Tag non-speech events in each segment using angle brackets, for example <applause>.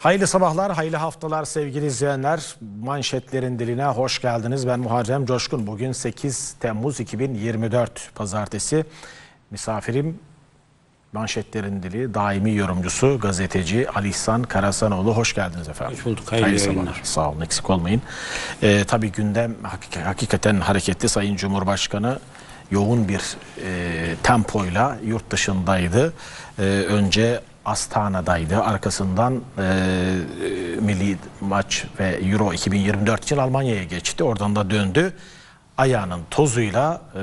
Hayırlı sabahlar, hayırlı haftalar sevgili izleyenler. Manşetlerin diline hoş geldiniz. Ben Muharrem Coşkun. Bugün 8 Temmuz 2024 Pazartesi. Misafirim manşetlerin dili daimi yorumcusu gazeteci Ali İhsan Karasanoğlu. Hoş geldiniz efendim. Hoş bulduk. Hayırlı, hayırlı sabahlar. Sağ olun eksik olmayın. Ee, tabii gündem hakikaten hareketli. Sayın Cumhurbaşkanı yoğun bir e, tempoyla yurt dışındaydı. E, önce Astana'daydı. Arkasından e, e, milli maç ve Euro 2024 için Almanya'ya geçti. Oradan da döndü. Ayağının tozuyla e,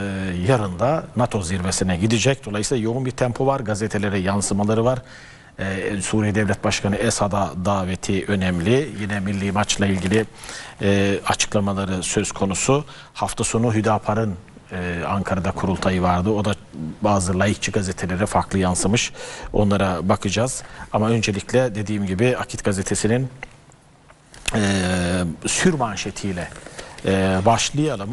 yarın da NATO zirvesine gidecek. Dolayısıyla yoğun bir tempo var. Gazetelere yansımaları var. Ee, Suriye Devlet Başkanı Esad'a daveti önemli. Yine milli maçla ilgili e, açıklamaları söz konusu. Hafta sonu Hüdapar'ın e, Ankara'da kurultayı vardı. O da bazı laikçi gazetelere farklı yansımış. Onlara bakacağız. Ama öncelikle dediğim gibi Akit gazetesinin e, sür manşetiyle e, başlayalım.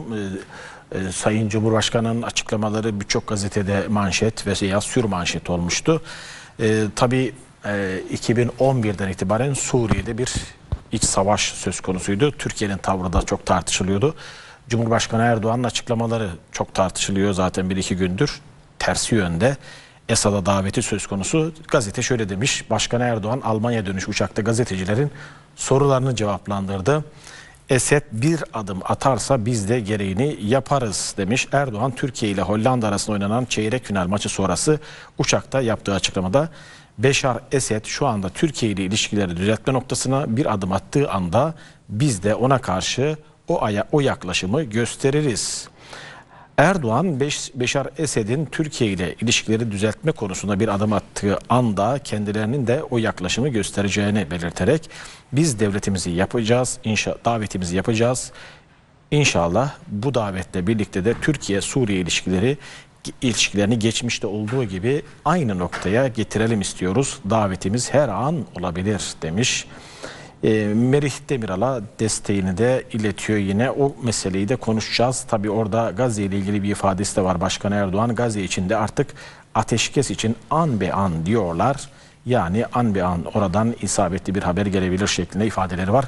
E, e, Sayın Cumhurbaşkanı'nın açıklamaları birçok gazetede manşet veya sür manşet olmuştu. E, tabii e, 2011'den itibaren Suriye'de bir iç savaş söz konusuydu. Türkiye'nin tavrı da çok tartışılıyordu. Cumhurbaşkanı Erdoğan'ın açıklamaları çok tartışılıyor zaten bir iki gündür. Tersi yönde Esad'a daveti söz konusu. Gazete şöyle demiş. Başkan Erdoğan Almanya dönüş uçakta gazetecilerin sorularını cevaplandırdı. Esed bir adım atarsa biz de gereğini yaparız demiş. Erdoğan Türkiye ile Hollanda arasında oynanan çeyrek final maçı sonrası uçakta yaptığı açıklamada Beşar Esed şu anda Türkiye ile ilişkileri düzeltme noktasına bir adım attığı anda biz de ona karşı o, aya, o yaklaşımı gösteririz. Erdoğan Beş, Beşar Esed'in Türkiye ile ilişkileri düzeltme konusunda bir adım attığı anda kendilerinin de o yaklaşımı göstereceğini belirterek biz devletimizi yapacağız, inşa, davetimizi yapacağız. İnşallah bu davetle birlikte de Türkiye-Suriye ilişkileri ilişkilerini geçmişte olduğu gibi aynı noktaya getirelim istiyoruz. Davetimiz her an olabilir demiş. Ee, Merih Demiral'a desteğini de iletiyor yine. O meseleyi de konuşacağız. Tabi orada Gazze ile ilgili bir ifadesi de var Başkan Erdoğan. Gazze içinde artık ateşkes için an be an diyorlar. Yani an be an oradan isabetli bir haber gelebilir şeklinde ifadeleri var.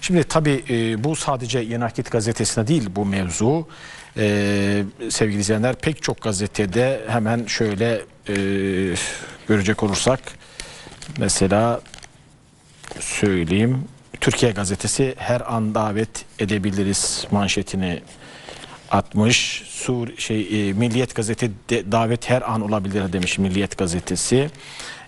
Şimdi tabi e, bu sadece Yeni Akit gazetesine değil bu mevzu. E, sevgili izleyenler pek çok gazetede hemen şöyle e, görecek olursak. Mesela söyleyeyim. Türkiye gazetesi her an davet edebiliriz manşetini atmış. Sur şey e, Milliyet gazete de, davet her an olabilir demiş Milliyet gazetesi.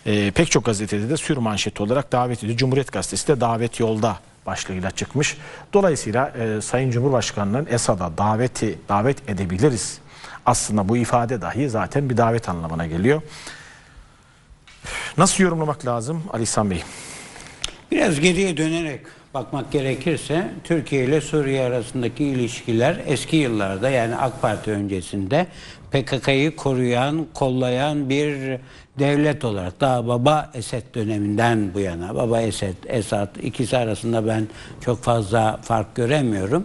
E, pek çok gazetede de sür manşet olarak davet ediyor. Cumhuriyet gazetesi de davet yolda başlığıyla çıkmış. Dolayısıyla e, Sayın Cumhurbaşkanı'nın Esad'a daveti davet edebiliriz. Aslında bu ifade dahi zaten bir davet anlamına geliyor. Nasıl yorumlamak lazım Ali İhsan Bey? Biraz geriye dönerek bakmak gerekirse Türkiye ile Suriye arasındaki ilişkiler eski yıllarda yani AK Parti öncesinde PKK'yı koruyan, kollayan bir devlet olarak daha Baba Esed döneminden bu yana Baba Esed, Esad ikisi arasında ben çok fazla fark göremiyorum.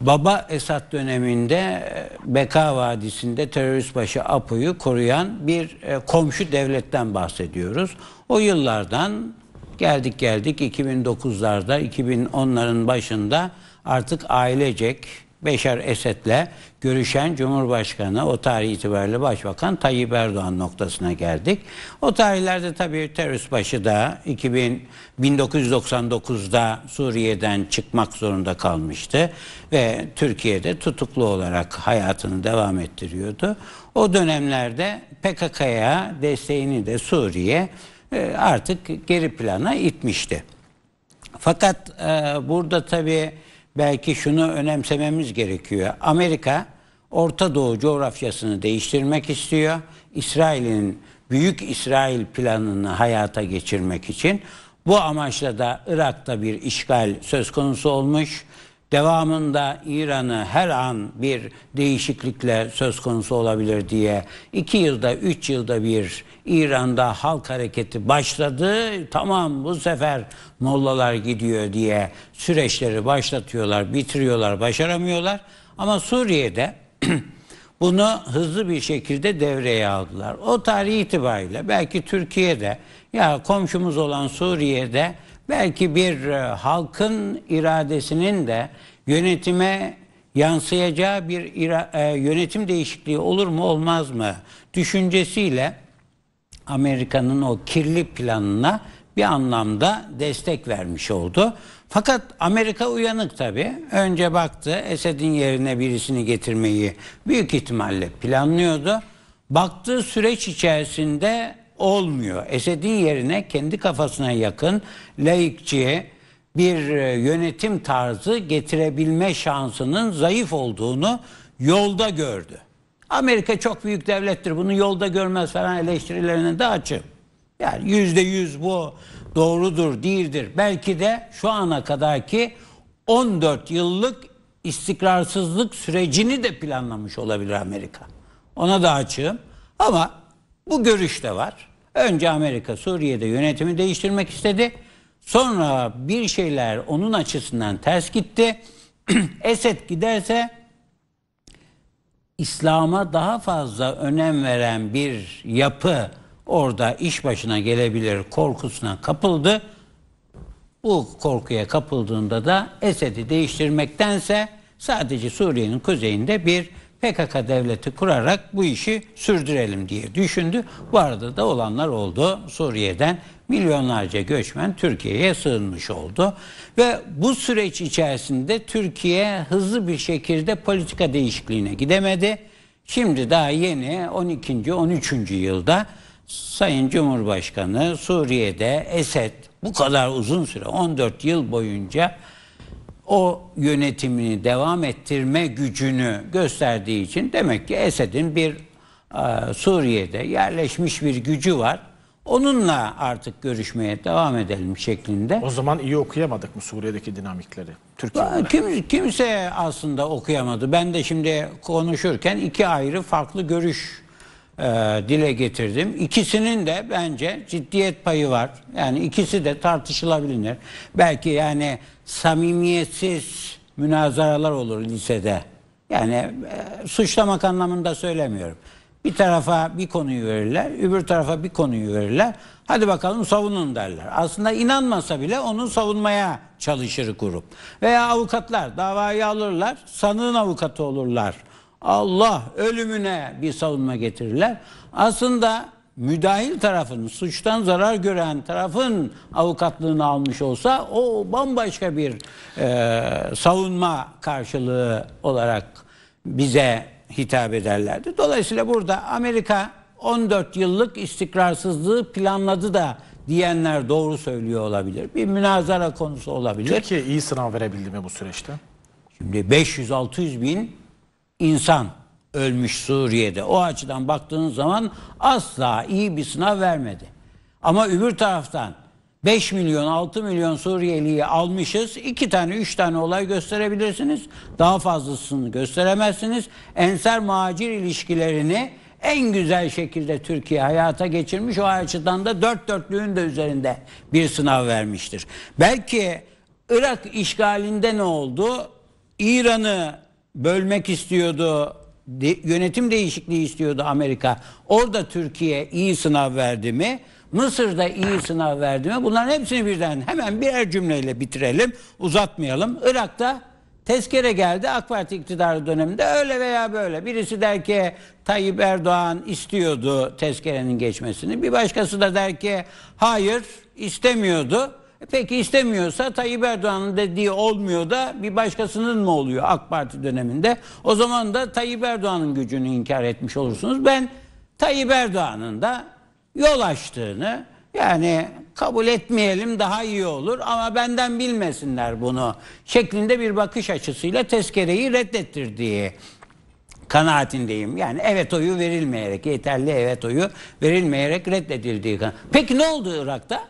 Baba Esad döneminde e, Beka Vadisi'nde terörist başı Apo'yu koruyan bir e, komşu devletten bahsediyoruz. O yıllardan Geldik geldik 2009'larda 2010'ların başında artık ailecek Beşer Esed'le görüşen Cumhurbaşkanı o tarih itibariyle Başbakan Tayyip Erdoğan noktasına geldik. O tarihlerde tabii terörist başı da 2000, 1999'da Suriye'den çıkmak zorunda kalmıştı ve Türkiye'de tutuklu olarak hayatını devam ettiriyordu. O dönemlerde PKK'ya desteğini de Suriye e, artık geri plana itmişti. Fakat e, burada tabii belki şunu önemsememiz gerekiyor. Amerika Orta Doğu coğrafyasını değiştirmek istiyor. İsrail'in Büyük İsrail planını hayata geçirmek için bu amaçla da Irak'ta bir işgal söz konusu olmuş devamında İran'ı her an bir değişiklikle söz konusu olabilir diye iki yılda üç yılda bir İran'da halk hareketi başladı tamam bu sefer mollalar gidiyor diye süreçleri başlatıyorlar bitiriyorlar başaramıyorlar ama Suriye'de <clears throat> bunu hızlı bir şekilde devreye aldılar. O tarih itibariyle belki Türkiye'de ya komşumuz olan Suriye'de belki bir e, halkın iradesinin de yönetime yansıyacağı bir ira, e, yönetim değişikliği olur mu olmaz mı düşüncesiyle Amerika'nın o kirli planına bir anlamda destek vermiş oldu. Fakat Amerika uyanık tabii. Önce baktı Esed'in yerine birisini getirmeyi büyük ihtimalle planlıyordu. Baktığı süreç içerisinde olmuyor. Esedi yerine kendi kafasına yakın laikçi bir e, yönetim tarzı getirebilme şansının zayıf olduğunu yolda gördü. Amerika çok büyük devlettir. Bunu yolda görmez falan eleştirilerine de açım. Yani yüzde yüz bu doğrudur, değildir. Belki de şu ana kadarki 14 yıllık istikrarsızlık sürecini de planlamış olabilir Amerika. Ona da açığım. Ama bu görüş de var. Önce Amerika Suriye'de yönetimi değiştirmek istedi. Sonra bir şeyler onun açısından ters gitti. <clears throat> Esed giderse İslam'a daha fazla önem veren bir yapı orada iş başına gelebilir korkusuna kapıldı. Bu korkuya kapıldığında da Esed'i değiştirmektense sadece Suriye'nin kuzeyinde bir PKK devleti kurarak bu işi sürdürelim diye düşündü. Bu arada da olanlar oldu. Suriye'den milyonlarca göçmen Türkiye'ye sığınmış oldu. Ve bu süreç içerisinde Türkiye hızlı bir şekilde politika değişikliğine gidemedi. Şimdi daha yeni 12. 13. yılda Sayın Cumhurbaşkanı Suriye'de Esed bu kadar uzun süre 14 yıl boyunca o yönetimini devam ettirme gücünü gösterdiği için demek ki Esed'in bir e, Suriye'de yerleşmiş bir gücü var. Onunla artık görüşmeye devam edelim şeklinde. O zaman iyi okuyamadık mı Suriye'deki dinamikleri? Türkiye'de. Kim, kimse aslında okuyamadı. Ben de şimdi konuşurken iki ayrı farklı görüş e, dile getirdim. İkisinin de bence ciddiyet payı var. Yani ikisi de tartışılabilir. Belki yani samimiyetsiz münazaralar olur lisede. Yani e, suçlamak anlamında söylemiyorum. Bir tarafa bir konuyu verirler, öbür tarafa bir konuyu verirler. Hadi bakalım savunun derler. Aslında inanmasa bile onu savunmaya çalışır grup. Veya avukatlar davayı alırlar, sanığın avukatı olurlar. Allah ölümüne bir savunma getirirler. Aslında müdahil tarafın, suçtan zarar gören tarafın avukatlığını almış olsa o bambaşka bir e, savunma karşılığı olarak bize hitap ederlerdi. Dolayısıyla burada Amerika 14 yıllık istikrarsızlığı planladı da diyenler doğru söylüyor olabilir. Bir münazara konusu olabilir. Türkiye iyi sınav verebildi mi bu süreçte? Şimdi 500-600 bin insan ölmüş Suriye'de. O açıdan baktığınız zaman asla iyi bir sınav vermedi. Ama öbür taraftan 5 milyon 6 milyon Suriyeli'yi almışız. 2 tane 3 tane olay gösterebilirsiniz. Daha fazlasını gösteremezsiniz. Enser macir ilişkilerini en güzel şekilde Türkiye hayata geçirmiş. O açıdan da dört dörtlüğün de üzerinde bir sınav vermiştir. Belki Irak işgalinde ne oldu? İran'ı bölmek istiyordu. De, yönetim değişikliği istiyordu Amerika. Orada Türkiye iyi sınav verdi mi? Mısır'da iyi sınav verdi mi? Bunların hepsini birden hemen birer cümleyle bitirelim. Uzatmayalım. Irak'ta tezkere geldi AK Parti iktidarı döneminde öyle veya böyle. Birisi der ki Tayyip Erdoğan istiyordu tezkerenin geçmesini. Bir başkası da der ki hayır istemiyordu. E peki istemiyorsa Tayyip Erdoğan'ın dediği olmuyor da bir başkasının mı oluyor AK Parti döneminde? O zaman da Tayyip Erdoğan'ın gücünü inkar etmiş olursunuz. Ben Tayyip Erdoğan'ın da yol açtığını yani kabul etmeyelim daha iyi olur ama benden bilmesinler bunu şeklinde bir bakış açısıyla tezkereyi reddettirdiği kanaatindeyim. Yani evet oyu verilmeyerek yeterli evet oyu verilmeyerek reddedildiği kanaat. Peki ne oldu Irak'ta?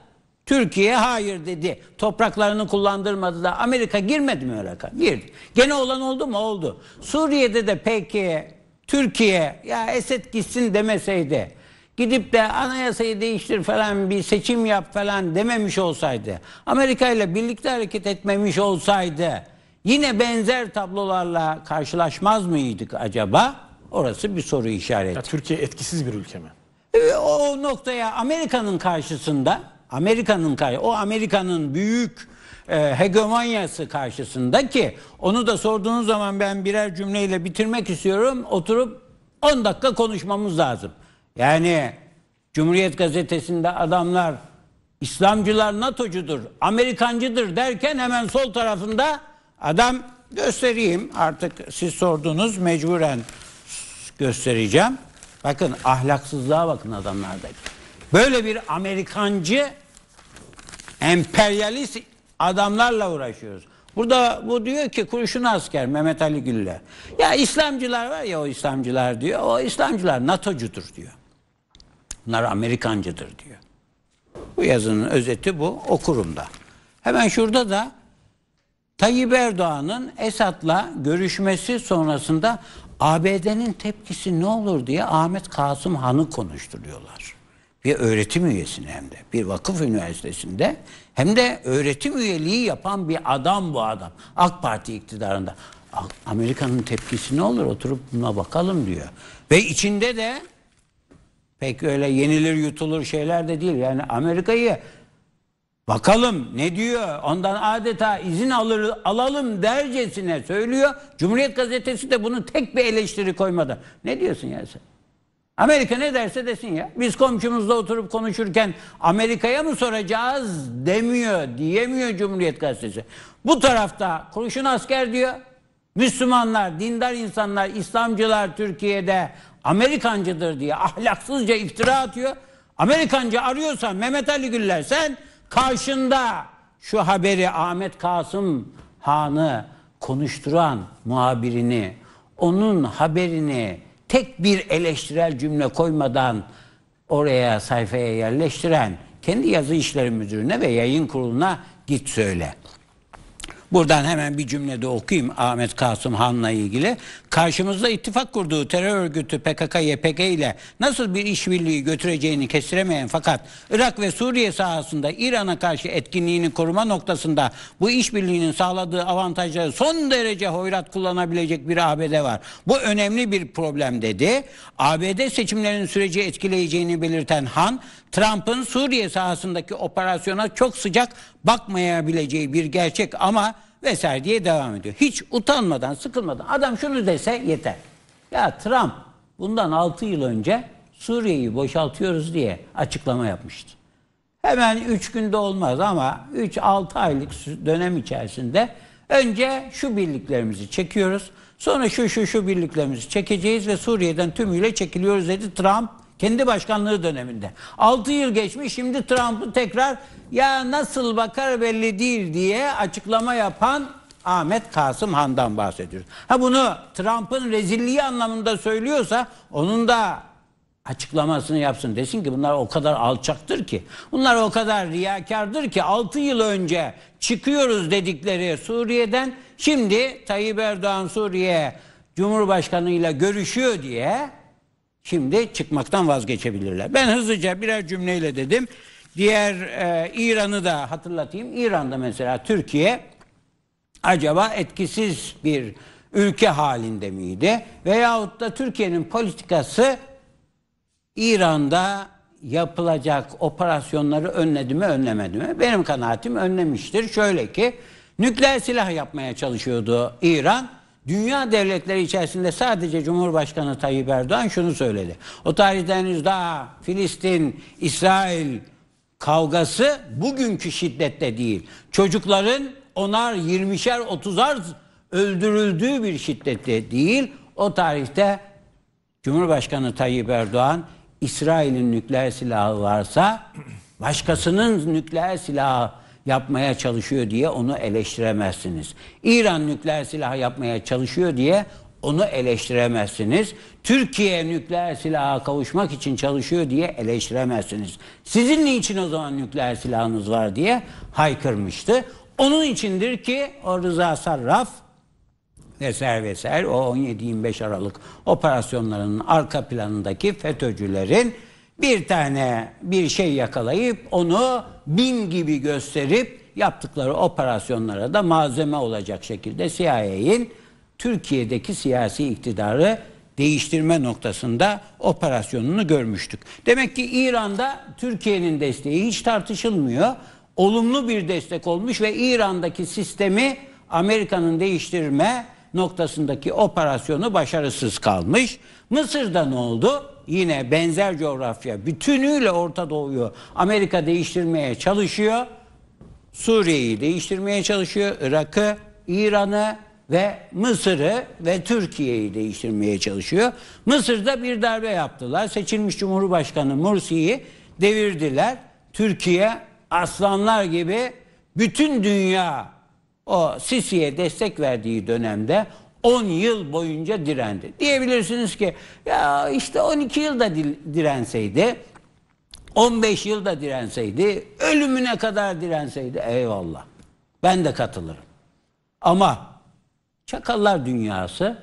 Türkiye hayır dedi. Topraklarını kullandırmadı da Amerika girmedi mi Irak'a? Girdi. Gene olan oldu mu? Oldu. Suriye'de de peki Türkiye ya Esed gitsin demeseydi gidip de anayasayı değiştir falan bir seçim yap falan dememiş olsaydı Amerika ile birlikte hareket etmemiş olsaydı yine benzer tablolarla karşılaşmaz mıydık acaba? Orası bir soru işareti. Ya, Türkiye etkisiz bir ülke mi? Ee, o noktaya Amerika'nın karşısında Amerika'nın o Amerika'nın büyük e, hegemonyası karşısında ki onu da sorduğunuz zaman ben birer cümleyle bitirmek istiyorum. Oturup 10 dakika konuşmamız lazım. Yani Cumhuriyet Gazetesi'nde adamlar İslamcılar NATO'cudur, Amerikancıdır derken hemen sol tarafında adam göstereyim artık siz sordunuz mecburen göstereceğim. Bakın ahlaksızlığa bakın adamlardaki. Böyle bir Amerikancı emperyalist adamlarla uğraşıyoruz. Burada bu diyor ki kurşun asker Mehmet Ali Güller. Ya İslamcılar var ya o İslamcılar diyor. O İslamcılar NATO'cudur diyor. Bunlar Amerikancıdır diyor. Bu yazının özeti bu okurumda. Hemen şurada da Tayyip Erdoğan'ın Esad'la görüşmesi sonrasında ABD'nin tepkisi ne olur diye Ahmet Kasım Han'ı konuşturuyorlar bir öğretim üyesini hem de bir vakıf üniversitesinde hem de öğretim üyeliği yapan bir adam bu adam. AK Parti iktidarında. Amerika'nın tepkisi ne olur oturup buna bakalım diyor. Ve içinde de pek öyle yenilir yutulur şeyler de değil. Yani Amerika'yı bakalım ne diyor ondan adeta izin alır, alalım dercesine söylüyor. Cumhuriyet gazetesi de bunu tek bir eleştiri koymadı. Ne diyorsun ya sen? Amerika ne derse desin ya. Biz komşumuzla oturup konuşurken Amerika'ya mı soracağız demiyor, diyemiyor Cumhuriyet Gazetesi. Bu tarafta kurşun asker diyor. Müslümanlar, dindar insanlar, İslamcılar Türkiye'de Amerikancıdır diye ahlaksızca iftira atıyor. Amerikancı arıyorsan Mehmet Ali Güller sen karşında şu haberi Ahmet Kasım Han'ı konuşturan muhabirini, onun haberini tek bir eleştirel cümle koymadan oraya sayfaya yerleştiren kendi yazı işleri müdürüne ve yayın kuruluna git söyle. Buradan hemen bir cümlede okuyayım Ahmet Kasım Han'la ilgili. Karşımızda ittifak kurduğu terör örgütü PKK-YPG ile nasıl bir işbirliği götüreceğini kestiremeyen fakat Irak ve Suriye sahasında İran'a karşı etkinliğini koruma noktasında bu işbirliğinin sağladığı avantajları son derece hoyrat kullanabilecek bir ABD var. Bu önemli bir problem dedi. ABD seçimlerin süreci etkileyeceğini belirten Han, Trump'ın Suriye sahasındaki operasyona çok sıcak bakmayabileceği bir gerçek ama vesaire diye devam ediyor. Hiç utanmadan, sıkılmadan adam şunu dese yeter. Ya Trump bundan 6 yıl önce Suriye'yi boşaltıyoruz diye açıklama yapmıştı. Hemen 3 günde olmaz ama 3-6 aylık dönem içerisinde önce şu birliklerimizi çekiyoruz. Sonra şu şu şu birliklerimizi çekeceğiz ve Suriye'den tümüyle çekiliyoruz dedi Trump kendi başkanlığı döneminde. 6 yıl geçmiş şimdi Trump'ı tekrar ya nasıl bakar belli değil diye açıklama yapan Ahmet Kasım Han'dan bahsediyoruz. Ha bunu Trump'ın rezilliği anlamında söylüyorsa onun da açıklamasını yapsın. Desin ki bunlar o kadar alçaktır ki. Bunlar o kadar riyakardır ki 6 yıl önce çıkıyoruz dedikleri Suriye'den şimdi Tayyip Erdoğan Suriye Cumhurbaşkanı ile görüşüyor diye Şimdi çıkmaktan vazgeçebilirler. Ben hızlıca birer cümleyle dedim. Diğer e, İran'ı da hatırlatayım. İran'da mesela Türkiye acaba etkisiz bir ülke halinde miydi? Veyahut da Türkiye'nin politikası İran'da yapılacak operasyonları önledi mi önlemedi mi? Benim kanaatim önlemiştir. Şöyle ki nükleer silah yapmaya çalışıyordu İran. Dünya devletleri içerisinde sadece Cumhurbaşkanı Tayyip Erdoğan şunu söyledi. O tarihte daha Filistin, İsrail kavgası bugünkü şiddette değil. Çocukların onar, yirmişer, otuzar öldürüldüğü bir şiddette değil. O tarihte Cumhurbaşkanı Tayyip Erdoğan İsrail'in nükleer silahı varsa başkasının nükleer silahı yapmaya çalışıyor diye onu eleştiremezsiniz. İran nükleer silah yapmaya çalışıyor diye onu eleştiremezsiniz. Türkiye nükleer silaha kavuşmak için çalışıyor diye eleştiremezsiniz. Sizin niçin o zaman nükleer silahınız var diye haykırmıştı. Onun içindir ki o Rıza Sarraf vesaire vesaire o 17-25 Aralık operasyonlarının arka planındaki FETÖ'cülerin bir tane bir şey yakalayıp onu bin gibi gösterip yaptıkları operasyonlara da malzeme olacak şekilde CIA'in Türkiye'deki siyasi iktidarı değiştirme noktasında operasyonunu görmüştük. Demek ki İran'da Türkiye'nin desteği hiç tartışılmıyor. Olumlu bir destek olmuş ve İran'daki sistemi Amerika'nın değiştirme noktasındaki operasyonu başarısız kalmış. Mısır'da ne oldu? yine benzer coğrafya bütünüyle Orta Doğu'yu Amerika değiştirmeye çalışıyor. Suriye'yi değiştirmeye çalışıyor. Irak'ı, İran'ı ve Mısır'ı ve Türkiye'yi değiştirmeye çalışıyor. Mısır'da bir darbe yaptılar. Seçilmiş Cumhurbaşkanı Mursi'yi devirdiler. Türkiye aslanlar gibi bütün dünya o Sisi'ye destek verdiği dönemde 10 yıl boyunca direndi. Diyebilirsiniz ki ya işte 12 yılda direnseydi 15 yılda direnseydi, ölümüne kadar direnseydi eyvallah. Ben de katılırım. Ama çakallar dünyası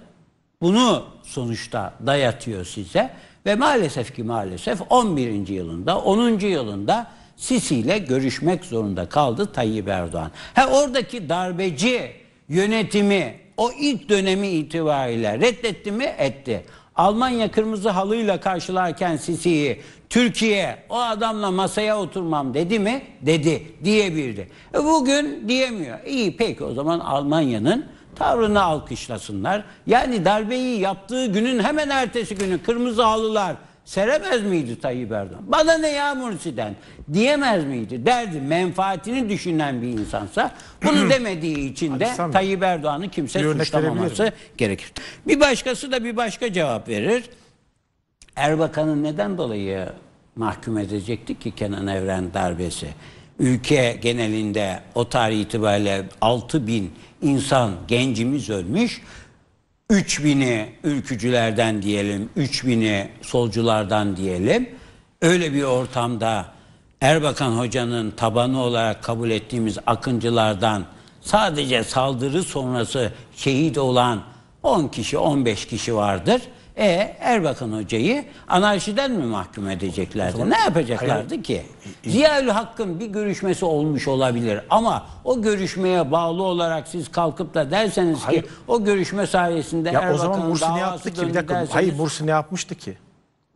bunu sonuçta dayatıyor size ve maalesef ki maalesef 11. yılında, 10. yılında Sisi ile görüşmek zorunda kaldı Tayyip Erdoğan. Ha oradaki darbeci yönetimi o ilk dönemi itibariyle reddetti mi? Etti. Almanya kırmızı halıyla karşılarken Sisi'yi Türkiye o adamla masaya oturmam dedi mi? Dedi diyebildi. E bugün diyemiyor. İyi peki o zaman Almanya'nın tavrını alkışlasınlar. Yani darbeyi yaptığı günün hemen ertesi günü kırmızı halılar seremez miydi Tayyip Erdoğan? Bana ne ya Mursi'den diyemez miydi? Derdi menfaatini düşünen bir insansa bunu <clears throat> demediği için de Tayyip Erdoğan'ı kimse örnek suçlamaması gerekir. Bir başkası da bir başka cevap verir. Erbakan'ı neden dolayı mahkum edecektik ki Kenan Evren darbesi? Ülke genelinde o tarih itibariyle 6 bin insan gencimiz ölmüş. 3000'i ülkücülerden diyelim, 3000'i solculardan diyelim. Öyle bir ortamda Erbakan Hoca'nın tabanı olarak kabul ettiğimiz akıncılardan sadece saldırı sonrası şehit olan 10 kişi, 15 kişi vardır. E Erbakan Hoca'yı anarşiden mi mahkum edeceklerdi? Zaman, ne yapacaklardı hayır. ki? Ziyaül Hakk'ın bir görüşmesi olmuş olabilir ama o görüşmeye bağlı olarak siz kalkıp da derseniz hayır. ki o görüşme sayesinde ya Erbakan'ın davası Mursi ne yaptı ki? derseniz, hayır Mursi ne yapmıştı ki?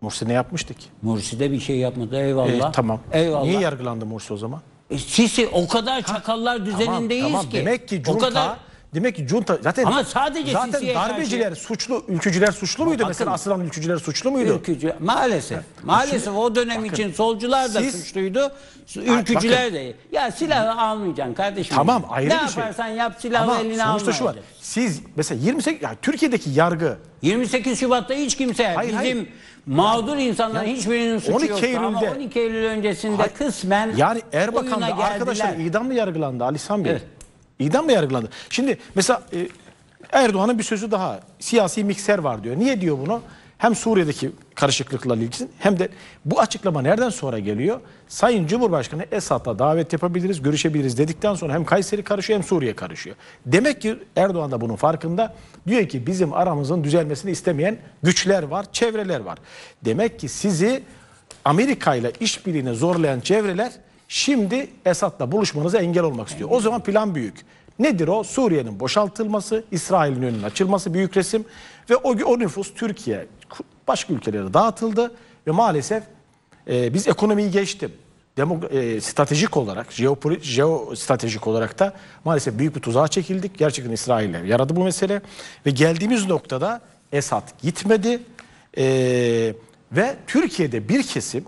Mursi ne yapmıştı ki? Mursi de bir şey yapmadı eyvallah. E, tamam. Eyvallah. Niye yargılandı Mursi o zaman? E, Sisi o kadar çakallar ha, düzenindeyiz tamam, tamam. ki. Demek ki Cunta, o kadar Demek ki junta zaten Ama sadece zaten Sisi'ye darbeciler karşı- suçlu, ülkücüler suçlu muydu? Bakın- Mesela asılan ülkücüler suçlu muydu? Ülkücü, maalesef. Maalesef o dönem için solcular da siz- suçluydu. Ülkücüler de. Ya silahı almayacaksın kardeşim. Tamam ayrı ne bir şey. yaparsan yap silahı eline eline sonuçta şu var. Siz mesela 28 yani Türkiye'deki yargı 28 Şubat'ta hiç kimse Hayır, bizim hayır. mağdur insanların hiçbirinin suçu 12 yoktu ama Eylül'de- 12 Eylül öncesinde kısmen Yani oyuna Erbakan'da arkadaşlar idamla yargılandı Ali İhsan Bey. Evet mı yargılandı. Şimdi mesela e, Erdoğan'ın bir sözü daha. Siyasi mikser var diyor. Niye diyor bunu? Hem Suriye'deki karışıklıklarla ilgili hem de bu açıklama nereden sonra geliyor? Sayın Cumhurbaşkanı Esat'la davet yapabiliriz, görüşebiliriz dedikten sonra hem Kayseri karışıyor hem Suriye karışıyor. Demek ki Erdoğan da bunun farkında. Diyor ki bizim aramızın düzelmesini istemeyen güçler var, çevreler var. Demek ki sizi Amerika ile işbirliğine zorlayan çevreler Şimdi Esad'la buluşmanıza engel olmak istiyor. O zaman plan büyük. Nedir o? Suriye'nin boşaltılması, İsrail'in önünün açılması büyük resim ve o, o nüfus Türkiye başka ülkelere dağıtıldı ve maalesef e, biz ekonomiyi geçtim. Demo, e, stratejik olarak, jeostratejik olarak da maalesef büyük bir tuzağa çekildik. Gerçekten İsrail'e yaradı bu mesele ve geldiğimiz noktada Esad gitmedi e, ve Türkiye'de bir kesim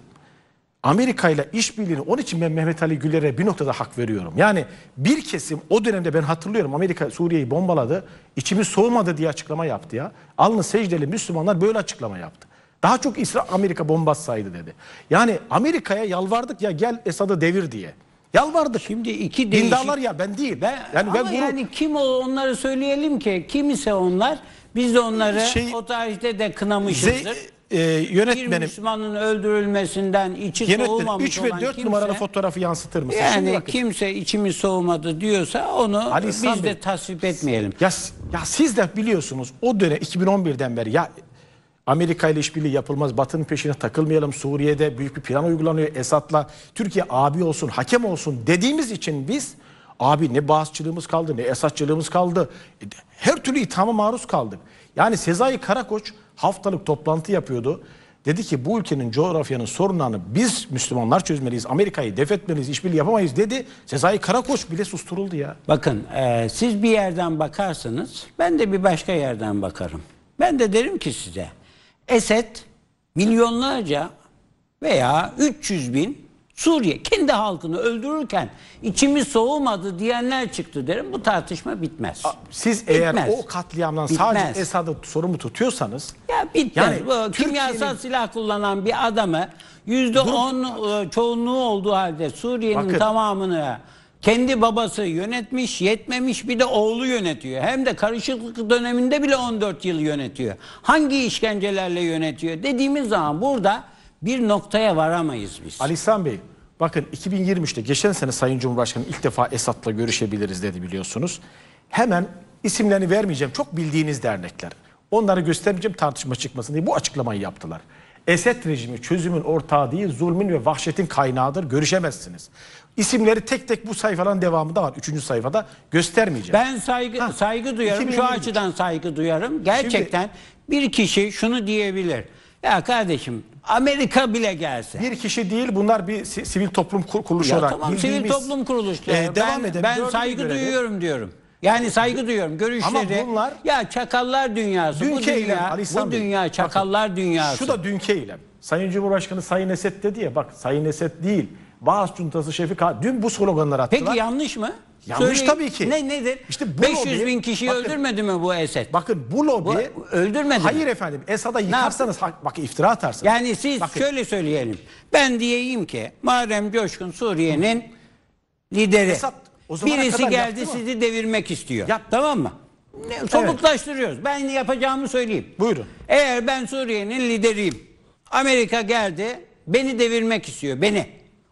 Amerika ile işbirliğini onun için ben Mehmet Ali Güler'e bir noktada hak veriyorum. Yani bir kesim o dönemde ben hatırlıyorum Amerika Suriye'yi bombaladı. İçimiz soğumadı diye açıklama yaptı ya. Alnı secdeli Müslümanlar böyle açıklama yaptı. Daha çok İsrail Amerika bombassaydı dedi. Yani Amerika'ya yalvardık ya gel Esad'ı devir diye. Yalvardık. Şimdi iki değişik... Dindarlar ya ben değil. Ben, yani ama ben bunu... yani kim o onları söyleyelim ki kim ise onlar biz de onları şey, o tarihte de kınamışızdır. Z e, yönetmenim... Bir Müslümanın öldürülmesinden içi yönetmenim, soğumamış 3 ve olan 4 kimse, numaralı fotoğrafı yansıtır mısın? Yani kimse içimi soğumadı diyorsa onu Ali biz Bey, de tasvip etmeyelim. Ya, ya siz de biliyorsunuz o dönem 2011'den beri ya Amerika ile işbirliği yapılmaz. Batı'nın peşine takılmayalım. Suriye'de büyük bir plan uygulanıyor Esad'la. Türkiye abi olsun, hakem olsun dediğimiz için biz abi ne Bağızçılığımız kaldı, ne Esadçılığımız kaldı. E, her türlü ithama maruz kaldık. Yani Sezai Karakoç haftalık toplantı yapıyordu. Dedi ki bu ülkenin coğrafyanın sorunlarını biz Müslümanlar çözmeliyiz. Amerika'yı def etmeliyiz, işbirliği yapamayız dedi. Sezai Karakoç bile susturuldu ya. Bakın e, siz bir yerden bakarsınız ben de bir başka yerden bakarım. Ben de derim ki size Esed milyonlarca veya 300 bin Suriye kendi halkını öldürürken içimiz soğumadı diyenler çıktı derim. Bu tartışma bitmez. Siz eğer Bitmez. o katliamdan Bitmez. sadece Esad'ı sorumlu tutuyorsanız Ya bitmez. Yani Bu kimyasal silah kullanan bir adamı yüzde on e, çoğunluğu olduğu halde Suriye'nin tamamını kendi babası yönetmiş, yetmemiş bir de oğlu yönetiyor. Hem de karışıklık döneminde bile 14 yıl yönetiyor. Hangi işkencelerle yönetiyor dediğimiz zaman burada bir noktaya varamayız biz. Ali İhsan Bey bakın 2023'te geçen sene Sayın Cumhurbaşkanı ilk defa Esat'la görüşebiliriz dedi biliyorsunuz. Hemen isimlerini vermeyeceğim çok bildiğiniz dernekler. Onları göstermeyeceğim tartışma çıkmasın diye bu açıklamayı yaptılar. Esed rejimi çözümün ortağı değil, zulmün ve vahşetin kaynağıdır. Görüşemezsiniz. İsimleri tek tek bu sayfaların devamında var. Üçüncü sayfada göstermeyeceğim. Ben saygı ha, saygı duyarım. 2023. Şu açıdan saygı duyarım. Gerçekten Şimdi, bir kişi şunu diyebilir. Ya kardeşim Amerika bile gelse. Bir kişi değil bunlar bir sivil toplum kuruluşu Ya olarak. tamam bildiğimiz- sivil toplum kuruluşları. Ee, devam ben, edelim. ben saygı duyuyorum diyorum. Yani saygı duyuyorum görüşleri. Ama bunlar- ya çakallar dünyası bu Dünkü eylem, dünya. Ali Bu Bey, dünya bakın, çakallar dünyası. Şu da dünkü eylem. Sayın Cumhurbaşkanı Sayın Esed dedi ya bak Sayın Esed değil. Bağız Cuntası Şefik Dün bu sloganları attılar. Peki yanlış mı? Yanlış Söyleyin. tabii ki. Ne nedir? İşte bu 500 lobi, bin kişiyi bakın, öldürmedi mi bu Esed? Bakın bu lobi bu, öldürmedi. Hayır mi? efendim. Esad'a yıkarsanız bak iftira atarsınız. Yani siz bakın. şöyle söyleyelim. Ben diyeyim ki madem Coşkun Suriye'nin lideri. Esad, o birisi geldi sizi devirmek istiyor. Yap. Tamam mı? Ne, somutlaştırıyoruz. Evet. Ben yapacağımı söyleyeyim. Buyurun. Eğer ben Suriye'nin lideriyim. Amerika geldi beni devirmek istiyor. Beni.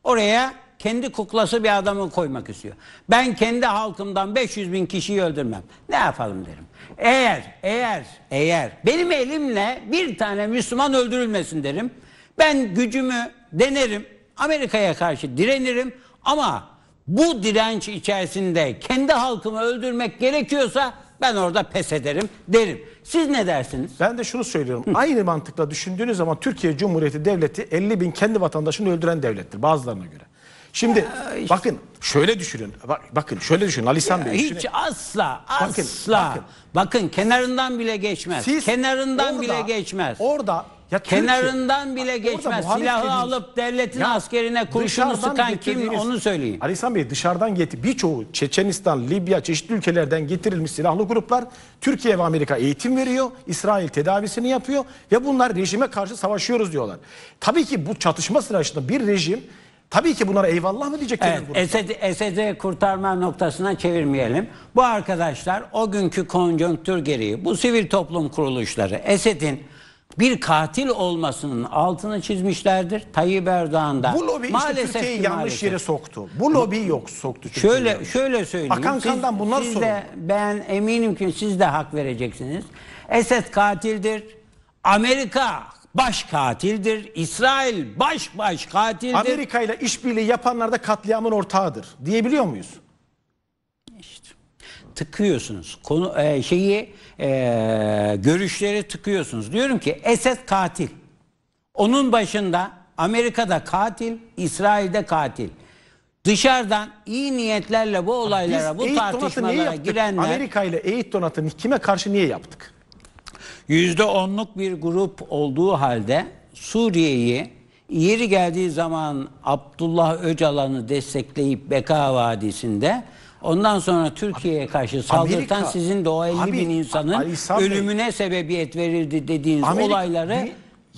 Oraya kendi kuklası bir adamı koymak istiyor. Ben kendi halkımdan 500 bin kişiyi öldürmem. Ne yapalım derim. Eğer, eğer, eğer benim elimle bir tane Müslüman öldürülmesin derim. Ben gücümü denerim. Amerika'ya karşı direnirim. Ama bu direnç içerisinde kendi halkımı öldürmek gerekiyorsa ben orada pes ederim derim. Siz ne dersiniz? Ben de şunu söylüyorum. Hı. Aynı mantıkla düşündüğünüz zaman Türkiye Cumhuriyeti Devleti 50 bin kendi vatandaşını öldüren devlettir bazılarına göre. Şimdi ya, işte. bakın şöyle düşünün. Bak, bakın şöyle düşünün Ali İhsan Bey. Hiç düşünün. asla bakın, asla. Bakın. bakın kenarından bile geçmez. Siz kenarından orada, bile geçmez. Orada ya kenarından bile geçmez. Silahı ediniz. alıp devletin ya, askerine kurşunu sıkan kim onu söyleyeyim. Ali İhsan Bey dışarıdan getir birçoğu Çeçenistan, Libya çeşitli ülkelerden getirilmiş silahlı gruplar Türkiye ve Amerika eğitim veriyor. İsrail tedavisini yapıyor ve bunlar rejime karşı savaşıyoruz diyorlar. Tabii ki bu çatışma sırasında bir rejim Tabii ki bunlara eyvallah mı diyecekler? Evet, Esed'i Esed kurtarma noktasına çevirmeyelim. Bu arkadaşlar o günkü konjonktür gereği bu sivil toplum kuruluşları Esed'in bir katil olmasının altını çizmişlerdir. Tayyip Erdoğan'da. Bu lobi maalesef işte Türkiye'yi yanlış yere soktu. Bu lobi yok soktu. Şöyle şöyle söyleyeyim. Akan siz, kandan bunlar siz de, ben eminim ki siz de hak vereceksiniz. Esed katildir. Amerika baş katildir. İsrail baş baş katildir. Amerika ile işbirliği yapanlar da katliamın ortağıdır diyebiliyor muyuz? İşte tıkıyorsunuz. Konu e, şeyi e, görüşleri tıkıyorsunuz. Diyorum ki Esed katil. Onun başında Amerika'da katil, İsrail'de katil. Dışarıdan iyi niyetlerle bu olaylara, Biz bu tartışmalara girenler... Amerika ile Eğit Donatı'nı kime karşı niye yaptık? %10'luk bir grup olduğu halde Suriye'yi yeri geldiği zaman Abdullah Öcalan'ı destekleyip Beka Vadisi'nde ondan sonra Türkiye'ye karşı saldırtan Amerika, sizin de o 50 abi, bin insanın ölümüne Bey, sebebiyet verirdi dediğiniz Amerika, olayları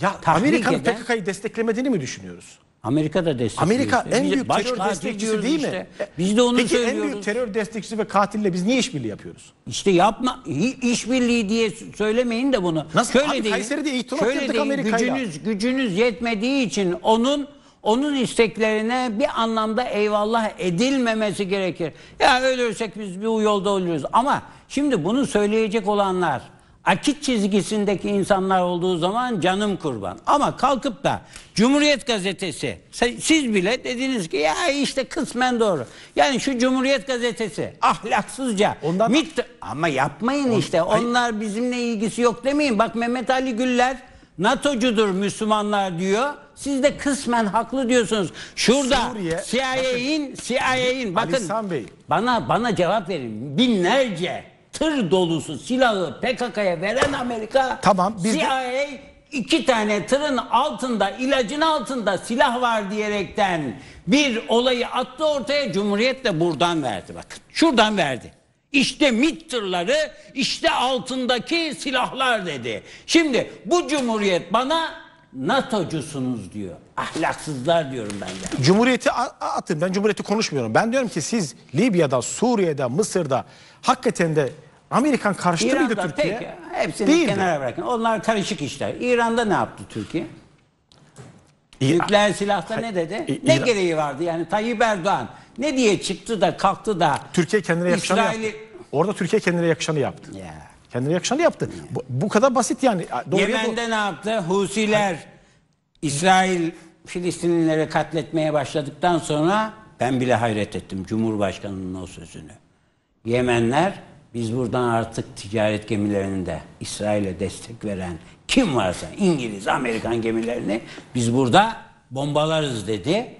ya, Amerika'nın PKK'yı desteklemediğini mi düşünüyoruz? Amerika da destekliyor. Amerika işte. en büyük Başka terör destekçisi değil mi? Işte. Biz de onu Peki, söylüyoruz. Peki en büyük terör destekçisi ve katille biz niye işbirliği yapıyoruz? İşte yapma işbirliği diye söylemeyin de bunu. Nasıl? Şöyle Abi, deyin, Kayseri'de ihtilaf şöyle yaptık Amerika'ya. Gücünüz, gücünüz yetmediği için onun onun isteklerine bir anlamda eyvallah edilmemesi gerekir. Ya ölürsek biz bu yolda ölürüz. Ama şimdi bunu söyleyecek olanlar akit çizgisindeki insanlar olduğu zaman canım kurban. Ama kalkıp da Cumhuriyet Gazetesi siz bile dediniz ki ya işte kısmen doğru. Yani şu Cumhuriyet Gazetesi ahlaksızca Ondan... mit ama yapmayın On... işte. Onlar bizimle ilgisi yok demeyin. Bak Mehmet Ali Güller NATO'cudur Müslümanlar diyor. Siz de kısmen haklı diyorsunuz. Şurada CIA'in CIA'in bakın, bakın Bey. bana bana cevap verin. Binlerce tır dolusu silahı PKK'ya veren Amerika tamam, bir CIA de... iki tane tırın altında ilacın altında silah var diyerekten bir olayı attı ortaya Cumhuriyet de buradan verdi bakın şuradan verdi. İşte MİT tırları, işte altındaki silahlar dedi. Şimdi bu cumhuriyet bana NATO'cusunuz diyor. Ahlaksızlar diyorum ben de. Cumhuriyeti atın ben cumhuriyeti konuşmuyorum. Ben diyorum ki siz Libya'da, Suriye'de, Mısır'da hakikaten de Amerikan karşıtı İran'da, mıydı Türkiye? Peki, hepsini Değildi. kenara bırakın. Onlar karışık işler. İran'da ne yaptı Türkiye? İran. Nükleer silahta ne dedi? İran. Ne gereği vardı yani Tayyip Erdoğan ne diye çıktı da kalktı da Türkiye kendine yakışanı İsrail'i... yaptı. Orada Türkiye kendine yakışanı yaptı. Ya. Kendine yakışanı yaptı. Yeah. Bu, bu kadar basit yani. Doğruya Yemen'de ne yaptı? Husiler Hayır. İsrail Filistinlileri katletmeye başladıktan sonra ben bile hayret ettim Cumhurbaşkanı'nın o sözünü. Yemenler biz buradan artık ticaret gemilerinde İsrail'e destek veren kim varsa İngiliz, Amerikan gemilerini biz burada bombalarız dedi.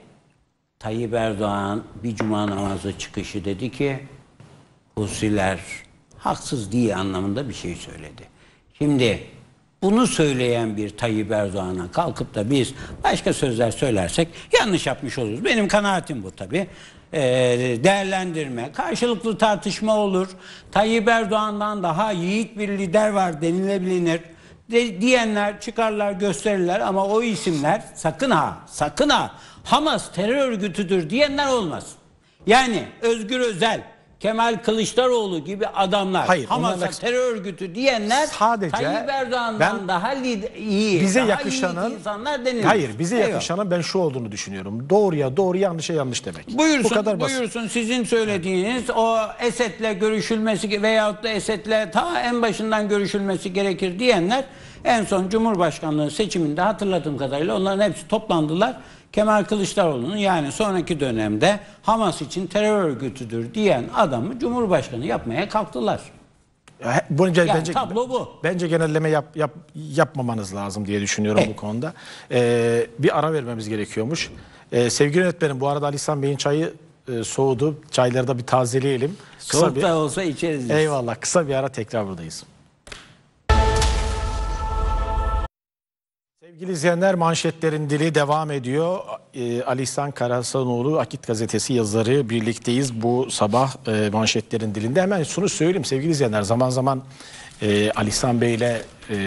Tayyip Erdoğan bir cuma namazı çıkışı dedi ki Husiler haksız diye anlamında bir şey söyledi. Şimdi bunu söyleyen bir Tayyip Erdoğan'a kalkıp da biz başka sözler söylersek yanlış yapmış oluruz. Benim kanaatim bu tabii. E, değerlendirme, karşılıklı tartışma olur. Tayyip Erdoğan'dan daha yiğit bir lider var denilebilir. De, diyenler çıkarlar gösterirler ama o isimler sakın ha, sakın ha Hamas terör örgütüdür diyenler olmaz. Yani Özgür Özel, Kemal Kılıçdaroğlu gibi adamlar Hayır, Hamas'a terör örgütü diyenler sadece Tayyip Erdoğan'dan ben, daha iyi, bize daha yakışanın, iyi insanlar denilir. Hayır bize Eyvallah. yakışanın ben şu olduğunu düşünüyorum. Doğruya doğru yanlışa yanlış demek. Buyursun, Bu kadar basit. buyursun sizin söylediğiniz o Esed'le görüşülmesi veyahut da Esed'le ta en başından görüşülmesi gerekir diyenler en son Cumhurbaşkanlığı seçiminde hatırladığım kadarıyla onların hepsi toplandılar. Kemal Kılıçdaroğlu'nun yani sonraki dönemde Hamas için terör örgütüdür diyen adamı Cumhurbaşkanı yapmaya kalktılar. Bence, yani bence, tablo bu. Bence genelleme yap, yap, yapmamanız lazım diye düşünüyorum evet. bu e. konuda. Ee, bir ara vermemiz gerekiyormuş. Ee, sevgili yönetmenim bu arada Ali İhsan Bey'in çayı e, soğudu. Çayları da bir tazeleyelim. Soğuk kısa da bir... olsa içeriz. Eyvallah kısa bir ara tekrar buradayız. Sevgili izleyenler manşetlerin dili devam ediyor. E, ee, Ali İhsan Karahasanoğlu Akit Gazetesi yazarı birlikteyiz bu sabah e, manşetlerin dilinde. Hemen şunu söyleyeyim sevgili izleyenler zaman zaman e, Ali İhsan Bey ile e,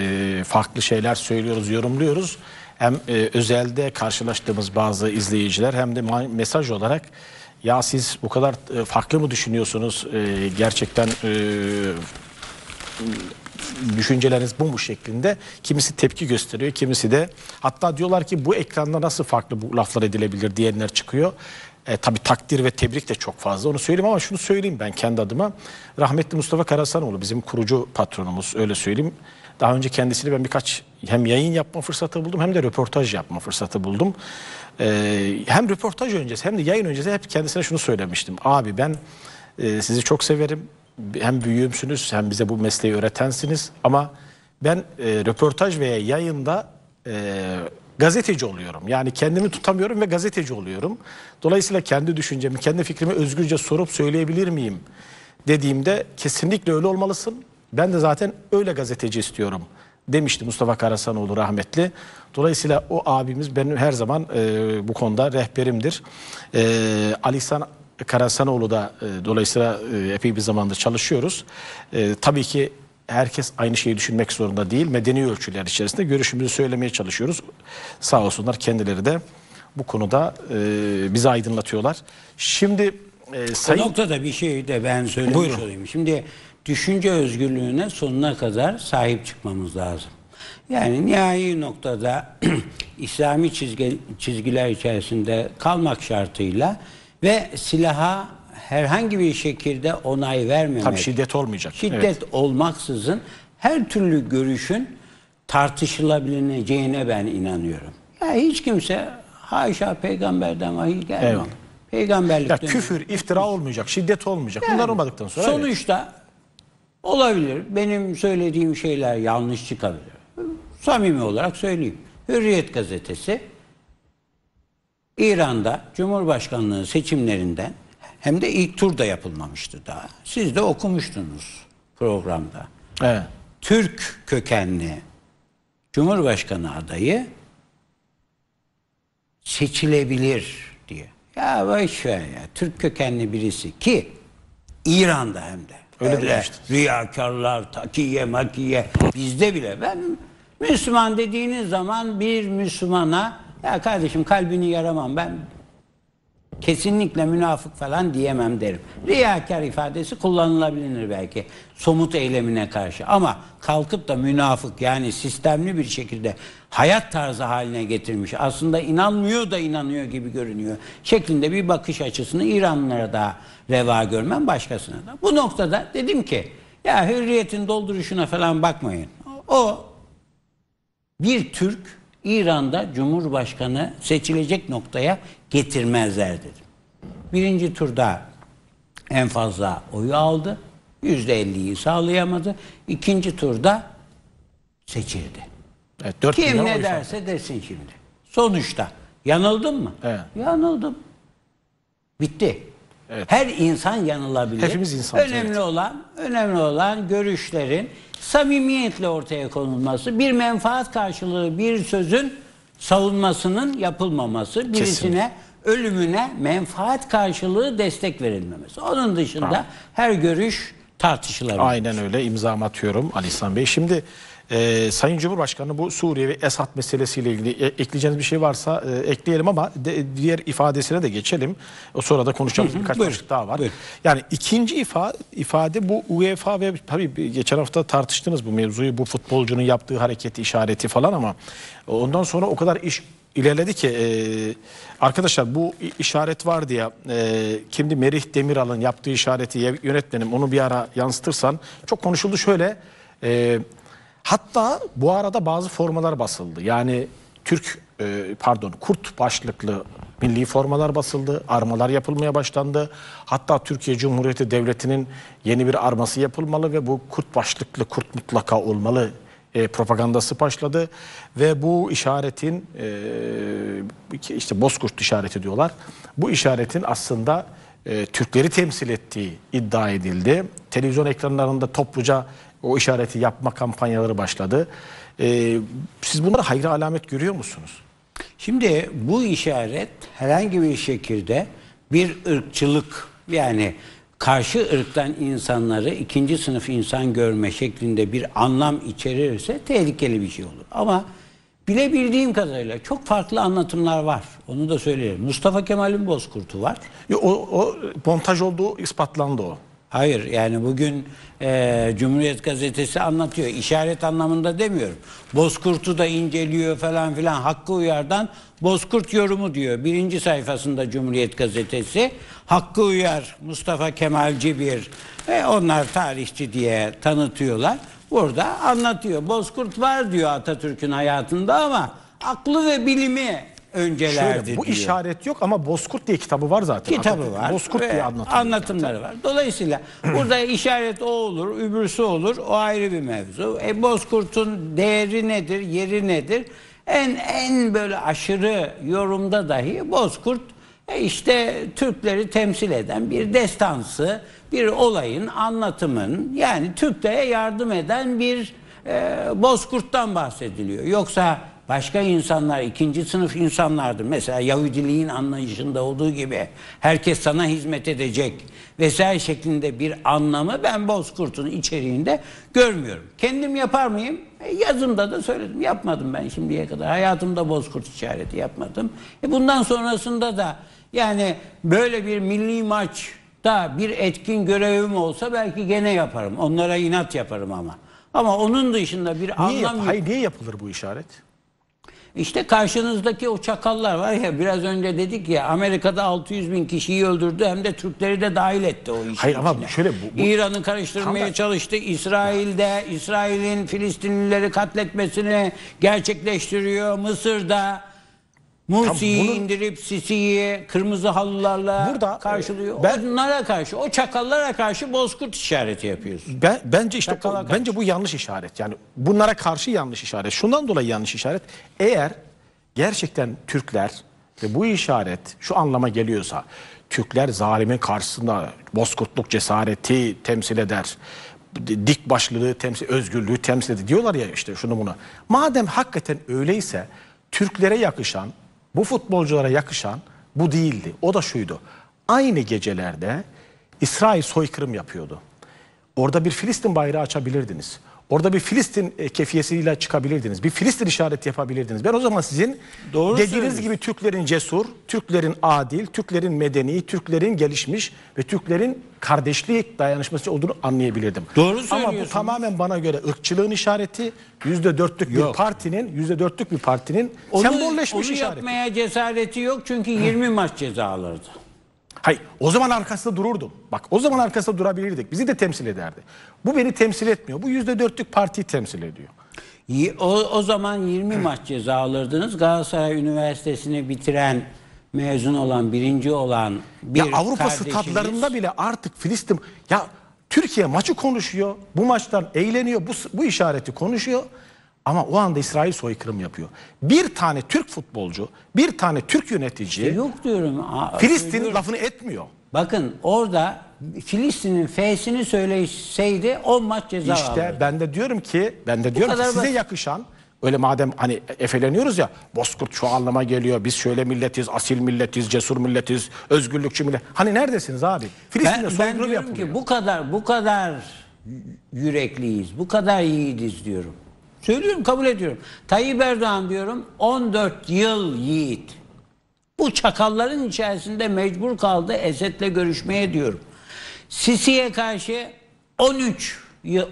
farklı şeyler söylüyoruz, yorumluyoruz. Hem e, özelde karşılaştığımız bazı izleyiciler hem de mesaj olarak ya siz bu kadar e, farklı mı düşünüyorsunuz e, gerçekten... E, düşünceleriniz bu mu şeklinde kimisi tepki gösteriyor, kimisi de hatta diyorlar ki bu ekranda nasıl farklı bu laflar edilebilir diyenler çıkıyor. E, tabii takdir ve tebrik de çok fazla onu söyleyeyim ama şunu söyleyeyim ben kendi adıma. Rahmetli Mustafa Karasanoğlu bizim kurucu patronumuz öyle söyleyeyim. Daha önce kendisiyle ben birkaç hem yayın yapma fırsatı buldum hem de röportaj yapma fırsatı buldum. Ee, hem röportaj öncesi hem de yayın öncesi hep kendisine şunu söylemiştim. Abi ben e, sizi çok severim hem büyüğümsünüz hem bize bu mesleği öğretensiniz ama ben e, röportaj veya yayında e, gazeteci oluyorum. Yani kendimi tutamıyorum ve gazeteci oluyorum. Dolayısıyla kendi düşüncemi, kendi fikrimi özgürce sorup söyleyebilir miyim dediğimde kesinlikle öyle olmalısın. Ben de zaten öyle gazeteci istiyorum demişti Mustafa Karasanoğlu rahmetli. Dolayısıyla o abimiz benim her zaman e, bu konuda rehberimdir. E, Ali Karasanoğlu'da e, dolayısıyla e, epey bir zamandır çalışıyoruz. E, tabii ki herkes aynı şeyi düşünmek zorunda değil. Medeni ölçüler içerisinde görüşümüzü söylemeye çalışıyoruz. Sağ olsunlar kendileri de bu konuda e, bizi aydınlatıyorlar. Şimdi e, sayın... Bu noktada bir şey de ben söylemiş Buyurun. olayım. Şimdi düşünce özgürlüğüne sonuna kadar sahip çıkmamız lazım. Yani nihai noktada <clears throat> İslami çizgi, çizgiler içerisinde kalmak şartıyla ve silaha herhangi bir şekilde onay vermemek. Tabii şiddet olmayacak. Şiddet evet. olmaksızın her türlü görüşün tartışılabileceğine ben inanıyorum. Ya hiç kimse haşa peygamberden vahiy gelmedi. Evet. Peygamberlik ya, küfür, iftira olmayacak, şiddet olmayacak. Yani, Bunlar olmadıktan sonra. Sonuçta evet. olabilir. Benim söylediğim şeyler yanlış çıkabilir. Samimi olarak söyleyeyim. Hürriyet gazetesi İran'da Cumhurbaşkanlığı seçimlerinden hem de ilk turda yapılmamıştı daha. Siz de okumuştunuz programda. Evet. Türk kökenli Cumhurbaşkanı adayı seçilebilir diye. Ya boş ver ya. Türk kökenli birisi ki İran'da hem de. Öyle, Öyle riyakarlar, takiye, makiye bizde bile. Ben Müslüman dediğiniz zaman bir Müslümana ya kardeşim kalbini yaramam ben kesinlikle münafık falan diyemem derim. Riyakar ifadesi kullanılabilir belki somut eylemine karşı ama kalkıp da münafık yani sistemli bir şekilde hayat tarzı haline getirmiş aslında inanmıyor da inanıyor gibi görünüyor şeklinde bir bakış açısını İranlılara da reva görmem başkasına da. Bu noktada dedim ki ya hürriyetin dolduruşuna falan bakmayın. O bir Türk İran'da Cumhurbaşkanı seçilecek noktaya getirmezler dedim. Birinci turda en fazla oyu aldı. %50'yi sağlayamadı. İkinci turda seçildi. Evet, 4 Kim ne derse oldu. desin şimdi. Sonuçta yanıldım mı? Evet. Yanıldım. Bitti. Evet. Her insan yanılabilir. Hepimiz insan. Önemli evet. olan, önemli olan görüşlerin samimiyetle ortaya konulması, bir menfaat karşılığı bir sözün savunmasının yapılmaması, birisine Kesinlikle. ölümüne menfaat karşılığı destek verilmemesi. Onun dışında tamam. her görüş tartışılabilir. Aynen öyle imza atıyorum Ali İhsan Bey. Şimdi e, Sayın Cumhurbaşkanı bu Suriye ve Esad meselesiyle ilgili e, ekleyeceğiniz bir şey varsa e, ekleyelim ama de, diğer ifadesine de geçelim. O sonra da konuşacağımız birkaç başlık daha var. Buyur. Yani ikinci ifa, ifade bu UEFA ve tabii geçen hafta tartıştınız bu mevzuyu. Bu futbolcunun yaptığı hareketi, işareti falan ama ondan sonra o kadar iş ilerledi ki e, arkadaşlar bu işaret var diye kimdi Merih Demiral'ın yaptığı işareti yönetmenim onu bir ara yansıtırsan çok konuşuldu şöyle e, Hatta bu arada bazı formalar basıldı. Yani Türk e, pardon kurt başlıklı milli formalar basıldı, armalar yapılmaya başlandı. Hatta Türkiye Cumhuriyeti Devleti'nin yeni bir arması yapılmalı ve bu kurt başlıklı kurt mutlaka olmalı e, propagandası başladı ve bu işaretin e, işte Bozkurt işareti diyorlar. Bu işaretin aslında e, Türkleri temsil ettiği iddia edildi. Televizyon ekranlarında topluca o işareti yapma kampanyaları başladı. E, siz bunları hayra alamet görüyor musunuz? Şimdi bu işaret herhangi bir şekilde bir ırkçılık yani karşı ırktan insanları ikinci sınıf insan görme şeklinde bir anlam içerirse tehlikeli bir şey olur. Ama bilebildiğim kadarıyla çok farklı anlatımlar var. Onu da söyleyelim. Mustafa Kemal'in Bozkurt'u var. Yo, o, o montaj olduğu ispatlandı o. Hayır yani bugün e, Cumhuriyet Gazetesi anlatıyor. İşaret anlamında demiyorum. Bozkurt'u da inceliyor falan filan. Hakkı Uyar'dan Bozkurt yorumu diyor. Birinci sayfasında Cumhuriyet Gazetesi. Hakkı Uyar, Mustafa Kemalci bir ve onlar tarihçi diye tanıtıyorlar. Burada anlatıyor. Bozkurt var diyor Atatürk'ün hayatında ama aklı ve bilimi öncelerdi Şöyle, bu diyor. işaret yok ama Bozkurt diye kitabı var zaten. Kitabı var. Bozkurt diye anlatımları, anlatımları var. Dolayısıyla burada <clears throat> işaret o olur, übürsü olur. O ayrı bir mevzu. E, Bozkurt'un değeri nedir, yeri nedir? En en böyle aşırı yorumda dahi Bozkurt e, işte Türkleri temsil eden bir destansı, bir olayın, anlatımın yani Türklere yardım eden bir e, Bozkurt'tan bahsediliyor. Yoksa Başka insanlar ikinci sınıf insanlardır. Mesela Yahudiliğin anlayışında olduğu gibi herkes sana hizmet edecek vesaire şeklinde bir anlamı ben Bozkurt'un içeriğinde görmüyorum. Kendim yapar mıyım? E, yazımda da söyledim. Yapmadım ben şimdiye kadar. Hayatımda Bozkurt işareti yapmadım. E, bundan sonrasında da yani böyle bir milli maçta bir etkin görevim olsa belki gene yaparım. Onlara inat yaparım ama. Ama onun dışında bir niye anlam yap- yok. Hayır niye yapılır bu işaret? İşte karşınızdaki o çakallar var ya biraz önce dedik ya Amerika'da 600 bin kişiyi öldürdü hem de Türkleri de dahil etti o işe. Hayır içine. ama şöyle bu, bu İran'ı karıştırmaya tamam. çalıştı. İsrail'de İsrail'in Filistinlileri katletmesini gerçekleştiriyor. Mısır'da Mursi'yi bunu... indirip Sisi'yi kırmızı halılarla Burada, e, karşılıyor. Ben, Onlara karşı, o çakallara karşı bozkurt işareti yapıyorsun. Ben, bence işte Çakala bence bu yanlış işaret. Yani bunlara karşı yanlış işaret. Şundan dolayı yanlış işaret. Eğer gerçekten Türkler ve bu işaret şu anlama geliyorsa Türkler zalimin karşısında bozkurtluk cesareti temsil eder dik başlılığı temsil, özgürlüğü temsil ediyor. Diyorlar ya işte şunu bunu. Madem hakikaten öyleyse Türklere yakışan bu futbolculara yakışan bu değildi. O da şuydu. Aynı gecelerde İsrail soykırım yapıyordu. Orada bir Filistin bayrağı açabilirdiniz. Orada bir Filistin e, kefiyesiyle çıkabilirdiniz. Bir Filistin işareti yapabilirdiniz. Ben o zaman sizin Doğru dediğiniz gibi Türklerin cesur, Türklerin adil, Türklerin medeni, Türklerin gelişmiş ve Türklerin kardeşlik dayanışması olduğunu anlayabilirdim. Doğru Ama bu tamamen bana göre ırkçılığın işareti, yüzde dörtlük bir partinin, yüzde dörtlük bir partinin onu, sembolleşmiş onu işareti. Onu yapmaya cesareti yok çünkü 20 maç ceza alırdı. Hayır o zaman arkasında dururdum. Bak o zaman arkasında durabilirdik. Bizi de temsil ederdi. Bu beni temsil etmiyor. Bu yüzde dörtlük partiyi temsil ediyor. O, o zaman 20 <clears throat> maç ceza alırdınız. Galatasaray Üniversitesi'ni bitiren mezun olan, birinci olan bir ya Avrupa kardeşimiz... stadlarında bile artık Filistin... Ya Türkiye maçı konuşuyor. Bu maçtan eğleniyor. Bu, bu işareti konuşuyor. Ama o anda İsrail soykırım yapıyor. Bir tane Türk futbolcu, bir tane Türk yönetici Yok diyorum. Filistin lafını etmiyor. Bakın orada Filistin'in F'sini söyleseydi 10 maç ceza İşte aldı. ben de diyorum ki, ben de diyorum ki size yakışan Öyle madem hani efeleniyoruz ya Bozkurt şu anlama geliyor biz şöyle milletiz asil milletiz cesur milletiz özgürlükçü millet. Hani neredesiniz abi? Filistin'de ben, ben soykırım diyorum yapılıyor. ki bu kadar bu kadar yürekliyiz bu kadar yiğidiz diyorum. Söylüyorum kabul ediyorum. Tayyip Erdoğan diyorum 14 yıl yiğit. Bu çakalların içerisinde mecbur kaldı Esed'le görüşmeye diyorum. Sisi'ye karşı 13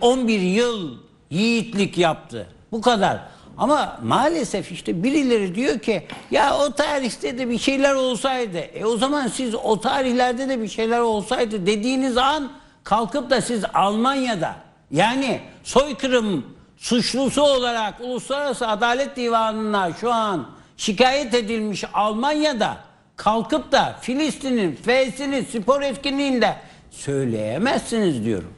11 yıl yiğitlik yaptı. Bu kadar. Ama maalesef işte birileri diyor ki ya o tarihte de bir şeyler olsaydı. E o zaman siz o tarihlerde de bir şeyler olsaydı dediğiniz an kalkıp da siz Almanya'da yani soykırım suçlusu olarak Uluslararası Adalet Divanı'na şu an şikayet edilmiş Almanya'da kalkıp da Filistin'in F'sini spor etkinliğinde söyleyemezsiniz diyorum.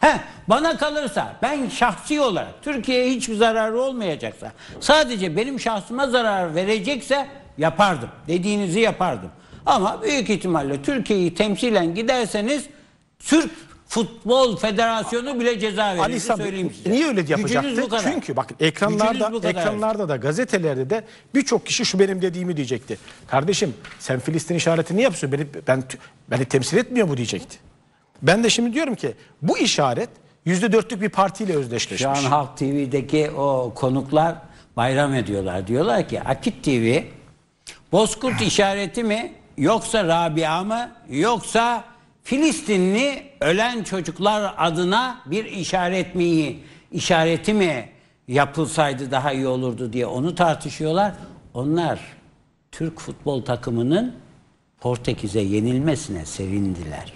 He, bana kalırsa ben şahsi olarak Türkiye'ye hiçbir zararı olmayacaksa sadece benim şahsıma zarar verecekse yapardım. Dediğinizi yapardım. Ama büyük ihtimalle Türkiye'yi temsilen giderseniz Türk Futbol Federasyonu bile ceza veriyor. Ali İhsan söyleyeyim size. Niye öyle yapacaktı? Çünkü bak ekranlarda ekranlarda da gazetelerde de birçok kişi şu benim dediğimi diyecekti. Kardeşim sen Filistin işareti niye yapıyorsun? Beni ben beni temsil etmiyor mu diyecekti. Ben de şimdi diyorum ki bu işaret yüzde dörtlük bir partiyle özdeşleşmiş. Şu an Halk TV'deki o konuklar bayram ediyorlar. Diyorlar ki Akit TV Bozkurt işareti mi yoksa Rabia mı yoksa Filistinli ölen çocuklar adına bir işaret mi, işareti mi yapılsaydı daha iyi olurdu diye onu tartışıyorlar. Onlar Türk futbol takımının Portekiz'e yenilmesine sevindiler.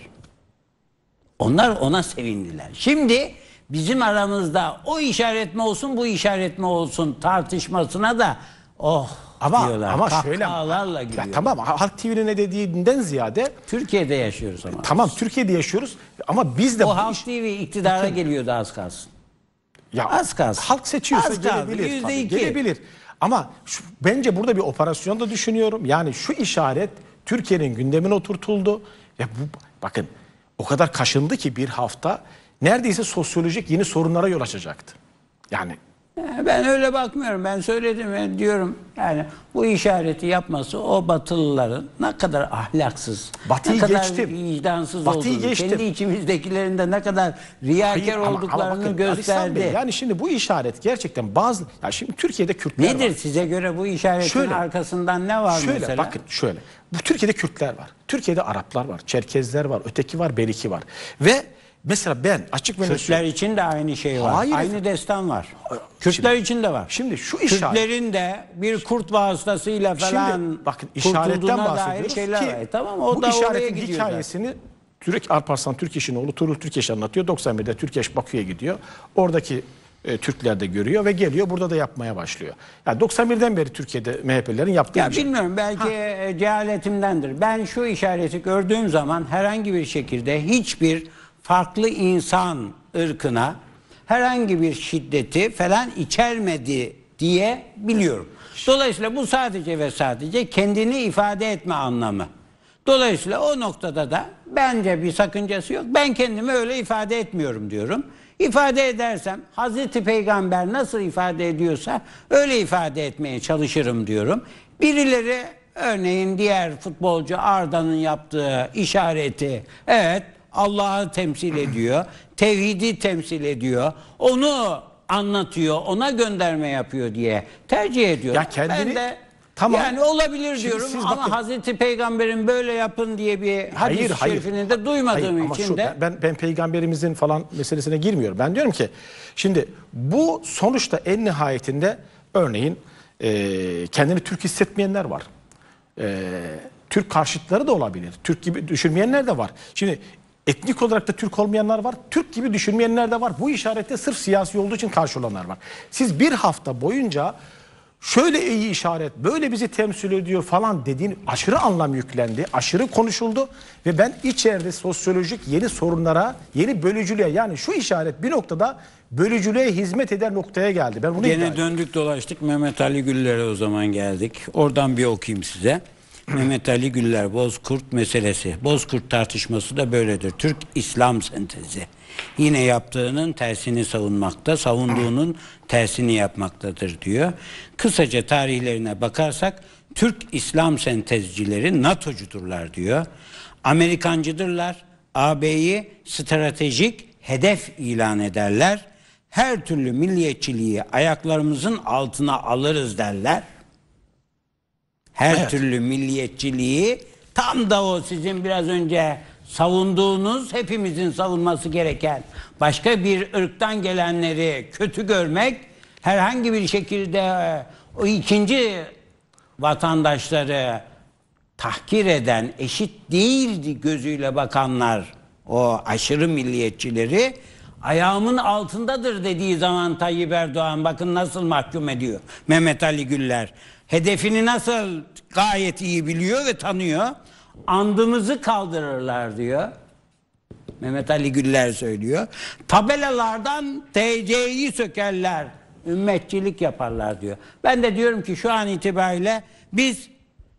Onlar ona sevindiler. Şimdi bizim aramızda o işaret mi olsun bu işaret mi olsun tartışmasına da oh ama diyorlar. ama şöyle Kahkahalarla ya tamam Halk TV'nin ne dediğinden ziyade Türkiye'de yaşıyoruz ama. tamam Türkiye'de yaşıyoruz ama biz de O Halk iş- TV iktidara geliyordu az kalsın. Ya Az kalsın. Halk seçiyorsa Az gelebilir. yüzde iki. Gelebilir. Ama şu, bence burada bir operasyon da düşünüyorum. Yani şu işaret Türkiye'nin gündemine oturtuldu. Ya bu bakın o kadar kaşındı ki bir hafta neredeyse sosyolojik yeni sorunlara yol açacaktı. Yani ee, ben öyle bakmıyorum. Ben söyledim ben diyorum yani bu işareti yapması o batılıların ne kadar ahlaksız, Batıyı ne kadar geçtim. vicdansız Batıyı olduğunu, geçtim. kendi içimizdekilerinde ne kadar riyakar olduklarını ama, ama bakın, gösterdi. Bey, yani şimdi bu işaret gerçekten bazı ya şimdi Türkiye'de Kürtler Nedir var. size göre bu işaretin şöyle, arkasından ne var şöyle, mesela? bakın şöyle. Bu Türkiye'de Kürtler var. Türkiye'de Araplar var, Çerkezler var, öteki var, beriki var. Ve Mesela ben açık ve Kürtler için de aynı şey var. Hayır aynı destan var. Kürtler şimdi, için de var. Şimdi şu işaret. Kürtlerin de bir kurt vasıtasıyla falan şimdi, bakın işaretten bahsediyoruz şeyler ki, var. E tamam o bu da işaretin hikayesini Türk Arparslan Türkeş'in oğlu Turul Türkeş anlatıyor. 91'de Türkeş Bakü'ye gidiyor. Oradaki e, Türkler de görüyor ve geliyor burada da yapmaya başlıyor. Yani 91'den beri Türkiye'de MHP'lerin yaptığı Ya şey. bilmiyorum belki ha. E, cehaletimdendir. Ben şu işareti gördüğüm zaman herhangi bir şekilde hiçbir farklı insan ırkına herhangi bir şiddeti falan içermedi diye biliyorum. Dolayısıyla bu sadece ve sadece kendini ifade etme anlamı. Dolayısıyla o noktada da bence bir sakıncası yok. Ben kendimi öyle ifade etmiyorum diyorum. İfade edersem Hazreti Peygamber nasıl ifade ediyorsa öyle ifade etmeye çalışırım diyorum. Birileri örneğin diğer futbolcu Arda'nın yaptığı işareti evet Allah'ı temsil ediyor. Tevhidi temsil ediyor. Onu anlatıyor, ona gönderme yapıyor diye tercih ediyor. Ya kendini, ben de Tamam. Yani olabilir Şimdi diyorum siz ama bakın, Hazreti Peygamber'in böyle yapın diye bir hadis hayır şerifini de duymadığım hayır, ama için şu, de. Ben, ben peygamberimizin falan meselesine girmiyorum. Ben diyorum ki şimdi bu sonuçta en nihayetinde örneğin e, kendini Türk hissetmeyenler var. E, Türk karşıtları da olabilir. Türk gibi düşünmeyenler de var. Şimdi etnik olarak da Türk olmayanlar var. Türk gibi düşünmeyenler de var. Bu işarette sırf siyasi olduğu için karşı olanlar var. Siz bir hafta boyunca şöyle iyi işaret, böyle bizi temsil ediyor falan dediğin aşırı anlam yüklendi, aşırı konuşuldu ve ben içeride sosyolojik yeni sorunlara, yeni bölücülüğe yani şu işaret bir noktada bölücülüğe hizmet eder noktaya geldi. Ben bunu Gene döndük dolaştık Mehmet Ali Güller'e o zaman geldik. Oradan bir okuyayım size. Mehmet Ali Güller Bozkurt meselesi. Bozkurt tartışması da böyledir. Türk İslam sentezi. Yine yaptığının tersini savunmakta, savunduğunun tersini yapmaktadır diyor. Kısaca tarihlerine bakarsak Türk İslam sentezcileri NATO'cudurlar diyor. Amerikancıdırlar. AB'yi stratejik hedef ilan ederler. Her türlü milliyetçiliği ayaklarımızın altına alırız derler her evet. türlü milliyetçiliği tam da o sizin biraz önce savunduğunuz hepimizin savunması gereken başka bir ırktan gelenleri kötü görmek herhangi bir şekilde e, o ikinci vatandaşları tahkir eden eşit değildi gözüyle bakanlar o aşırı milliyetçileri ayağımın altındadır dediği zaman Tayyip Erdoğan bakın nasıl mahkum ediyor Mehmet Ali Güller. Hedefini nasıl gayet iyi biliyor ve tanıyor. Andımızı kaldırırlar diyor. Mehmet Ali Güller söylüyor. Tabelalardan TC'yi sökerler. Ümmetçilik yaparlar diyor. Ben de diyorum ki şu an itibariyle biz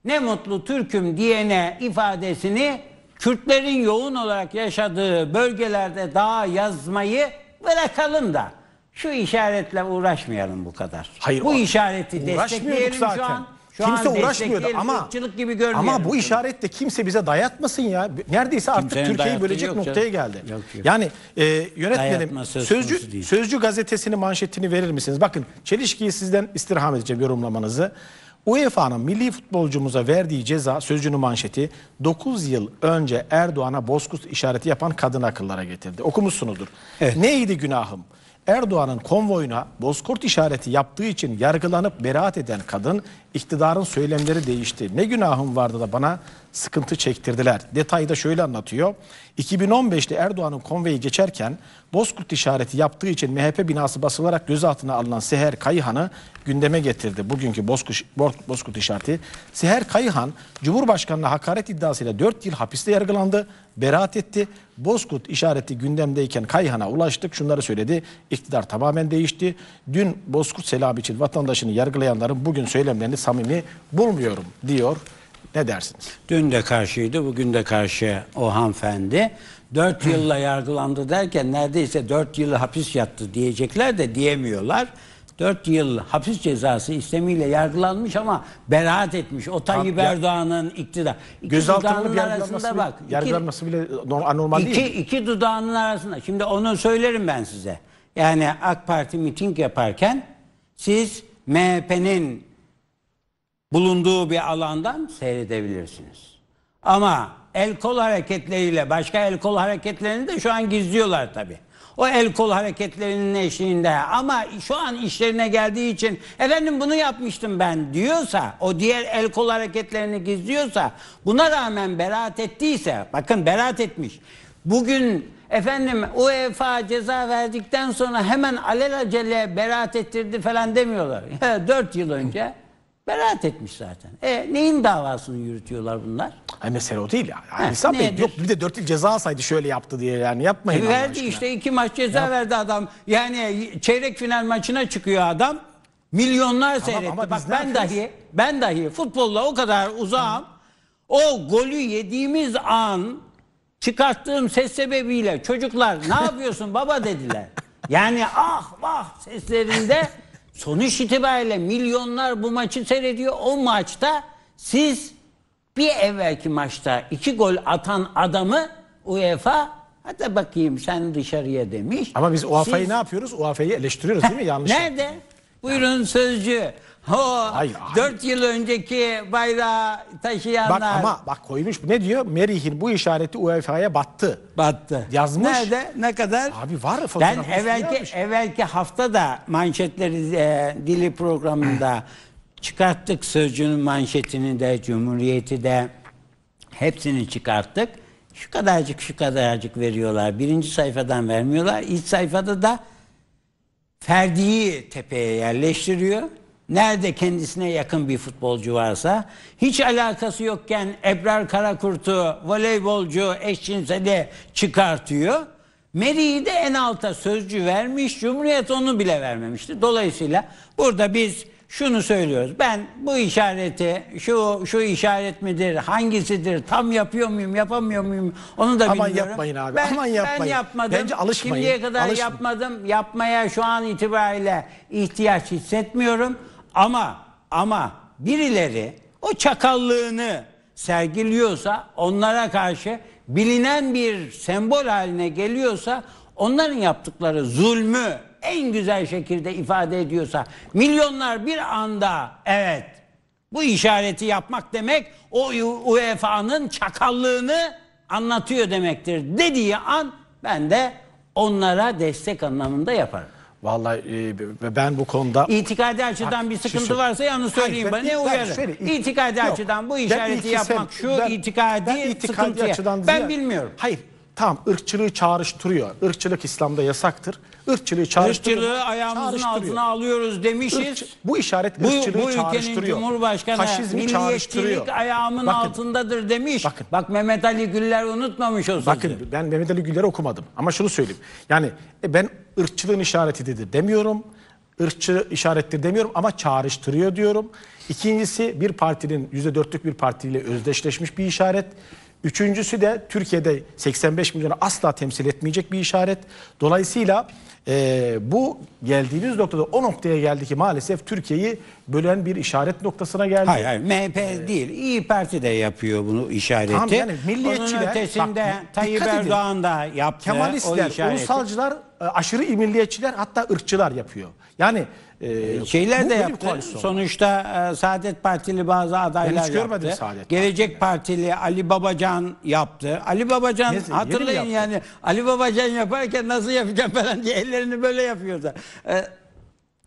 ne mutlu Türk'üm diyene ifadesini Kürtlerin yoğun olarak yaşadığı bölgelerde daha yazmayı bırakalım da şu işaretle uğraşmayalım bu kadar. Hayır, bu işareti destekleyelim Uğraşmıyorduk şu an. Şu Kimse uğraşmıyordu ama ırkçılık gibi görmeyelim. ama bu işaret de kimse bize dayatmasın ya. Neredeyse artık Kimsenin Türkiye'yi bölecek noktaya geldi. Yok, yok. Yani e, yönetmenim Sözcü değil. Sözcü gazetesinin manşetini verir misiniz? Bakın çelişkiyi sizden istirham edeceğim yorumlamanızı. UEFA'nın milli futbolcumuza verdiği ceza sözcünün manşeti 9 yıl önce Erdoğan'a bozkurt işareti yapan kadın akıllara getirdi. Okumuşsunuzdur. Evet. Neydi günahım? Erdoğan'ın konvoyuna bozkurt işareti yaptığı için yargılanıp beraat eden kadın iktidarın söylemleri değişti. Ne günahım vardı da bana sıkıntı çektirdiler. Detayda şöyle anlatıyor. 2015'te Erdoğan'ın konvoyu geçerken bozkurt işareti yaptığı için MHP binası basılarak gözaltına alınan Seher Kayıhan'ı gündeme getirdi. Bugünkü bozkurt, bozkurt işareti. Seher Kayıhan Cumhurbaşkanı'na hakaret iddiasıyla 4 yıl hapiste yargılandı, beraat etti. Bozkurt işareti gündemdeyken Kayhan'a ulaştık. Şunları söyledi. İktidar tamamen değişti. Dün Bozkurt selam için vatandaşını yargılayanların bugün söylemlerini samimi bulmuyorum diyor. Ne dersiniz? Dün de karşıydı, bugün de karşı o hanımefendi. Dört yılla yargılandı derken neredeyse dört yılı hapis yattı diyecekler de diyemiyorlar. 4 yıl hapis cezası istemiyle yargılanmış ama beraat etmiş. O Tayyip Erdoğan'ın iktidar. İki dudağının arasında bak. Bile, yargılanması iki, bile anormal iki, değil. İki dudağının arasında. Şimdi onu söylerim ben size. Yani AK Parti miting yaparken siz MHP'nin bulunduğu bir alandan seyredebilirsiniz. Ama el kol hareketleriyle başka el kol hareketlerini de şu an gizliyorlar tabii. O el kol hareketlerinin eşliğinde ama şu an işlerine geldiği için efendim bunu yapmıştım ben diyorsa o diğer el kol hareketlerini gizliyorsa buna rağmen beraat ettiyse bakın beraat etmiş. Bugün efendim UEFA ceza verdikten sonra hemen alelacele beraat ettirdi falan demiyorlar. 4 <laughs> yıl önce Beraat etmiş zaten. E, neyin davasını yürütüyorlar bunlar? Ay mesele o değil ya. Yani Bey nedir? yok bir de dört yıl ceza saydı şöyle yaptı diye yani yapmayın. E, verdi işte iki maç ceza Yap. verdi adam. Yani çeyrek final maçına çıkıyor adam. Milyonlar tamam, seyretti. Bak ben dahi ben dahi futbolla o kadar uzağım. Hı. O golü yediğimiz an çıkarttığım ses sebebiyle çocuklar ne yapıyorsun baba dediler. Yani ah vah seslerinde Sonuç itibariyle milyonlar bu maçı seyrediyor. O maçta siz bir evvelki maçta iki gol atan adamı UEFA hadi bakayım sen dışarıya demiş. Ama biz UEFA'yı ne yapıyoruz? UEFA'yı eleştiriyoruz değil mi? <laughs> Yanlış. Nerede? Buyurun sözcü. Ho, Hayır, hayır. yıl önceki bayrağı taşıyanlar. Bak ama bak koymuş ne diyor? Merih'in bu işareti UEFA'ya battı. Battı. Yazmış. Nerede? Ne kadar? Abi var fotoğrafı. Ben evvelki yapmış. evvelki hafta da manşetleri e, dili programında <clears throat> çıkarttık sözcünün manşetini de cumhuriyeti de hepsini çıkarttık. Şu kadarcık şu kadarcık veriyorlar. Birinci sayfadan vermiyorlar. İlk sayfada da Ferdi'yi tepeye yerleştiriyor. Nerede kendisine yakın bir futbolcu varsa hiç alakası yokken Ebrar Karakurt'u voleybolcu eşcinseli çıkartıyor. Meri'yi de en alta sözcü vermiş. Cumhuriyet onu bile vermemişti. Dolayısıyla burada biz şunu söylüyoruz. Ben bu işareti şu şu işaret midir, hangisidir, tam yapıyor muyum, yapamıyor muyum onu da Aman bilmiyorum. Aman yapmayın abi. Ben, Aman yapmayın. Ben yapmadım. Bence alışmayın. Şimdiye kadar alışmayın. yapmadım. Yapmaya şu an itibariyle ihtiyaç hissetmiyorum. Ama ama birileri o çakallığını sergiliyorsa onlara karşı bilinen bir sembol haline geliyorsa onların yaptıkları zulmü en güzel şekilde ifade ediyorsa milyonlar bir anda evet bu işareti yapmak demek o UEFA'nın çakallığını anlatıyor demektir dediği an ben de onlara destek anlamında yaparım. Vallahi e, ben bu konuda... İtikadi açıdan Bak, bir sıkıntı şey varsa yalnız söyleyeyim Hayır, ben, bana uyarı. Şöyle, itikadi yok, açıdan bu işareti yapmak sen, şu ben, itikadi, ben itikadi sıkıntıya. Açıdan ben bilmiyorum. Hayır Tam ırkçılığı çağrıştırıyor. Irkçılık İslam'da yasaktır. Irkçılığı çağrıştırıyor. Irkçılığı ayağımızın altına alıyoruz demişiz. Irkçı, bu işaret bu, ırkçılığı bu çağrıştırıyor. Cumhurbaşkanı Faşizmi milliyetçilik ayağımın bakın, altındadır demiş. Bakın, bak Mehmet Ali Güller unutmamış o sözü. Bakın ben Mehmet Ali Güller'i okumadım ama şunu söyleyeyim. Yani e, ben ırkçılığın işaretidir demiyorum ırkçı işarettir demiyorum ama çağrıştırıyor diyorum. İkincisi bir partinin %4'lük bir partiyle özdeşleşmiş bir işaret. Üçüncüsü de Türkiye'de 85 milyonu asla temsil etmeyecek bir işaret. Dolayısıyla e, bu geldiğimiz noktada o noktaya geldi ki maalesef Türkiye'yi bölen bir işaret noktasına geldi. Hayır hayır MHP ee, değil İyi Parti de yapıyor bunu işareti. Tamam yani milliyetçiler. Onun ötesinde bak, Tayyip Erdoğan da yaptı Kemalistler, o işareti. Ulusalcılar, e, aşırı milliyetçiler hatta ırkçılar yapıyor. Yani e, şeyler de yaptı. Sonuçta e, Saadet Partili bazı adaylar hiç yaptı. Saadet Gelecek Partili yani. Ali Babacan yaptı. Ali Babacan Neyse, hatırlayın yani Ali Babacan yaparken nasıl yapacağım falan diye ellerini böyle yapıyordu. E,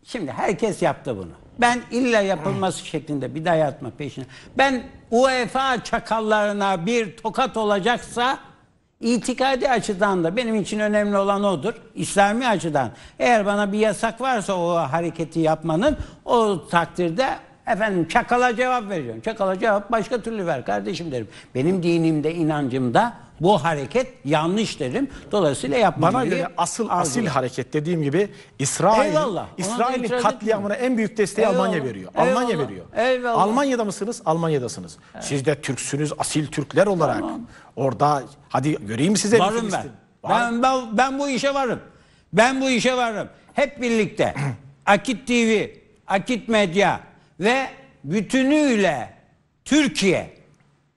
şimdi herkes yaptı bunu. Ben illa yapılması şeklinde bir dayatma peşine. Ben UEFA çakallarına bir tokat olacaksa İtikadi açıdan da benim için önemli olan odur. İslami açıdan. Eğer bana bir yasak varsa o hareketi yapmanın o takdirde efendim çakala cevap veriyorum. Çakala cevap başka türlü ver kardeşim derim. Benim dinimde, inancımda bu hareket yanlış derim. Dolayısıyla yapmamalı. Bana göre asıl arzulu. asil hareket dediğim gibi İsrail İsrail'in katliamına en büyük desteği Eyvallah. Almanya veriyor. Eyvallah. Almanya veriyor. Eyvallah. Almanya'da mısınız? Almanya'dasınız. Evet. Siz de Türksünüz, asil Türkler olarak. Tamam. Orada hadi göreyim size Varım ben. ben. Ben ben bu işe varım. Ben bu işe varım. Hep birlikte <clears throat> Akit TV, Akit Medya ve bütünüyle Türkiye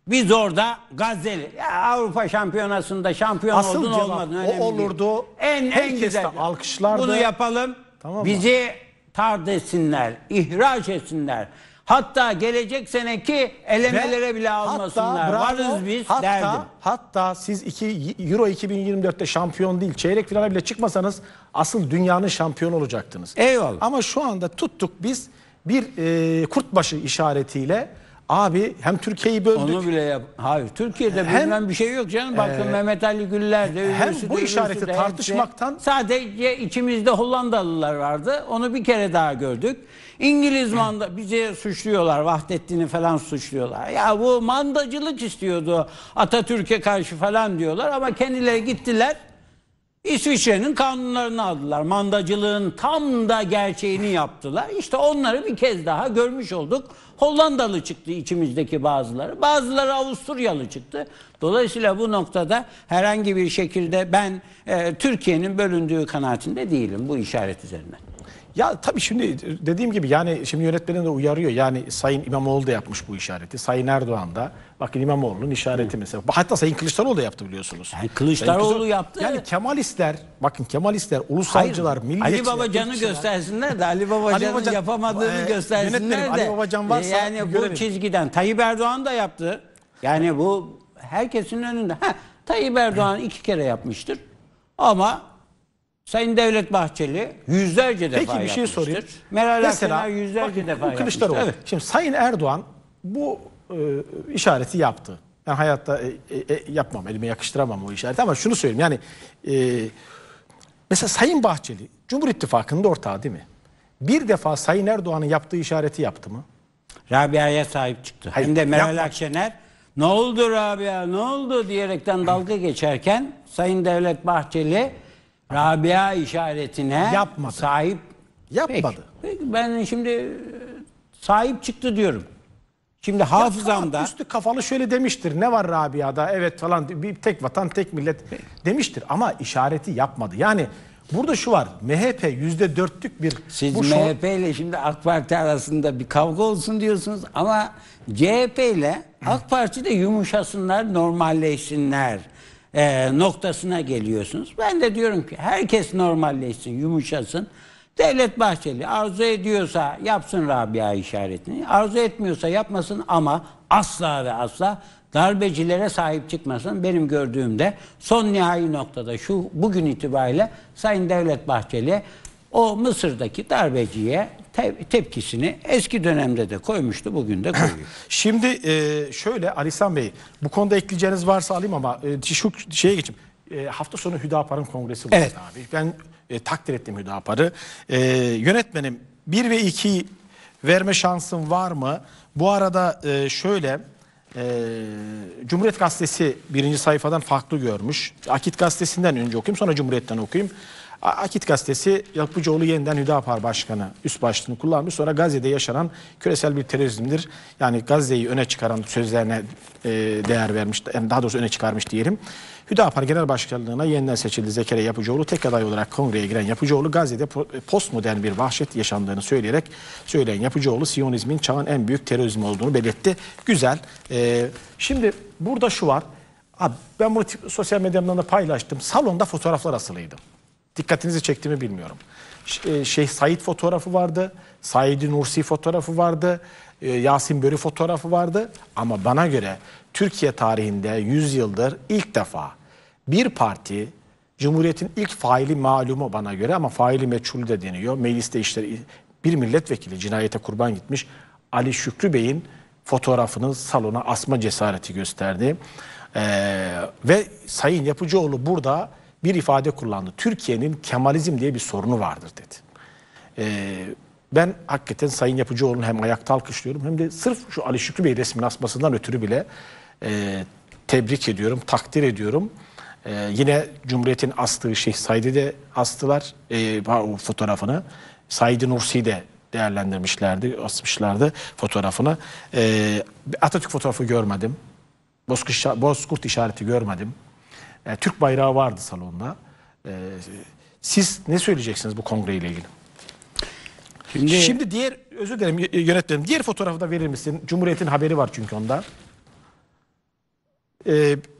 biz orada Gazze'li ya Avrupa Şampiyonası'nda şampiyon Asıl oldun cevap, olmadın. O olurdu. En, en güzel. alkışlardı. Bunu yapalım. Tamam mı? Bizi tard etsinler, ihraç etsinler. Hatta gelecek seneki elemelere Ve bile almasınlar. Hatta, bravo, Varız biz hatta, derdim. Hatta siz iki, Euro 2024'te şampiyon değil çeyrek finale bile çıkmasanız asıl dünyanın şampiyonu olacaktınız. Eyvallah. Ama şu anda tuttuk biz bir e, kurtbaşı işaretiyle Abi hem Türkiye'yi böldük. Onu bile yap. Hayır Türkiye'de hem, bilmem bir şey yok canım. Bakın e, Mehmet Ali Güller de Hem bu işareti de, tartışmaktan. De. Sadece içimizde Hollandalılar vardı. Onu bir kere daha gördük. İngiliz manda bize suçluyorlar. Vahdettin'i falan suçluyorlar. Ya bu mandacılık istiyordu Atatürk'e karşı falan diyorlar. Ama kendileri gittiler. İsviçre'nin kanunlarını aldılar. Mandacılığın tam da gerçeğini yaptılar. İşte onları bir kez daha görmüş olduk. Hollandalı çıktı içimizdeki bazıları. Bazıları Avusturyalı çıktı. Dolayısıyla bu noktada herhangi bir şekilde ben e, Türkiye'nin bölündüğü kanaatinde değilim bu işaret üzerinden. Ya tabii şimdi dediğim gibi yani şimdi yönetmenin de uyarıyor. Yani Sayın İmamoğlu da yapmış bu işareti. Sayın Erdoğan da. Bakın İmamoğlu'nun işareti Hı. mesela. Hatta Sayın Kılıçdaroğlu da yaptı biliyorsunuz. Yani Kılıçdaroğlu Kılıçdaroğlu yaptı. Yani Kemalistler, bakın Kemalistler, ulusalcılar, Hayır, milliyetçiler. Ali Babacan'ı göstersinler de Ali Babacan'ın Ali yapamadığını e, göstersinler de. Ali Babacan varsa e, Yani görelim. bu çizgiden. Tayyip Erdoğan da yaptı. Yani bu herkesin önünde. Ha, Tayyip Erdoğan iki kere yapmıştır. Ama Sayın Devlet Bahçeli yüzlerce defa Peki bir şey yapmıştır. sorayım. Meral Mesela, Akşener yüzlerce bakın, defa Kılıçdaroğlu. yapmıştır. Evet. Şimdi Sayın Erdoğan bu e, işareti yaptı. Ben hayatta e, e, e, yapmam, elime yakıştıramam o işareti ama şunu söyleyeyim. Yani e, mesela Sayın Bahçeli Cumhur İttifakı'nın ortağı değil mi? Bir defa Sayın Erdoğan'ın yaptığı işareti yaptı mı? Rabia'ya sahip çıktı. Hayır, Hem de Meral yapma. Akşener ne oldu Rabia ne oldu diyerekten dalga geçerken Sayın Devlet Bahçeli Rabia işaretine Yapmadı. sahip Yapmadı. Peki, peki ben şimdi e, sahip çıktı diyorum. Şimdi hafızamda üstü kafalı şöyle demiştir. Ne var Rabia'da? Evet falan bir tek vatan tek millet demiştir ama işareti yapmadı. Yani burada şu var. MHP yüzde dörtlük bir siz bu MHP ile şimdi AK Parti arasında bir kavga olsun diyorsunuz ama CHP ile AK Parti de yumuşasınlar, normalleşsinler e, noktasına geliyorsunuz. Ben de diyorum ki herkes normalleşsin, yumuşasın. Devlet Bahçeli arzu ediyorsa yapsın Rabia işaretini. Arzu etmiyorsa yapmasın ama asla ve asla darbecilere sahip çıkmasın. Benim gördüğümde son nihai noktada şu bugün itibariyle Sayın Devlet Bahçeli o Mısır'daki darbeciye tepkisini eski dönemde de koymuştu, bugün de koyuyor. <clears throat> Şimdi e, şöyle Alisan Bey, bu konuda ekleyeceğiniz varsa alayım ama e, şu şeye geçeyim. E, hafta sonu Hüdapar'ın kongresi var evet. abi. Ben e, takdir ettim Hüdapar'ı. E, yönetmenim 1 ve 2 verme şansın var mı? Bu arada e, şöyle e, Cumhuriyet Gazetesi birinci sayfadan farklı görmüş. Akit Gazetesi'nden önce okuyayım sonra Cumhuriyet'ten okuyayım. Akit gazetesi Yakupcuoğlu yeniden Hüdapar Başkanı üst başlığını kullanmış. Sonra Gazze'de yaşanan küresel bir terörizmdir. Yani Gazze'yi öne çıkaran sözlerine e, değer vermiş, yani daha doğrusu öne çıkarmış diyelim. Hüdapar Genel Başkanlığı'na yeniden seçildi Zekeriya Yapıcıoğlu. Tek aday olarak kongreye giren Yapıcıoğlu Gazze'de e, postmodern bir vahşet yaşandığını söyleyerek söyleyen Yapıcıoğlu Siyonizmin çağın en büyük terörizm olduğunu belirtti. Güzel. E, şimdi burada şu var. Abi ben bunu sosyal medyamdan da paylaştım. Salonda fotoğraflar asılıydı. Dikkatinizi çekti mi bilmiyorum. E, Şeyh Said fotoğrafı vardı. Said Nursi fotoğrafı vardı. E, Yasin Börü fotoğrafı vardı. Ama bana göre Türkiye tarihinde 100 yıldır ilk defa bir parti Cumhuriyet'in ilk faili malumu bana göre ama faili meçhul de deniyor. Mecliste işleri bir milletvekili cinayete kurban gitmiş Ali Şükrü Bey'in fotoğrafını salona asma cesareti gösterdi. Ee, ve Sayın Yapıcıoğlu burada bir ifade kullandı. Türkiye'nin Kemalizm diye bir sorunu vardır dedi. Ee, ben hakikaten Sayın Yapıcıoğlu'nu hem ayakta alkışlıyorum hem de sırf şu Ali Şükrü Bey resmini asmasından ötürü bile e, tebrik ediyorum, takdir ediyorum. Ee, yine Cumhuriyet'in astığı Şeyh Said'i de astılar e, o fotoğrafını. Said Nursi de değerlendirmişlerdi, asmışlardı fotoğrafını. Ee, Atatürk fotoğrafı görmedim. Bozkurt işareti görmedim. Yani e, Türk bayrağı vardı salonda. E, siz ne söyleyeceksiniz bu kongreyle ilgili? Şimdi, Şimdi diğer özür dilerim yönetmenim diğer fotoğrafı da verir misin? Cumhuriyet'in haberi var çünkü onda.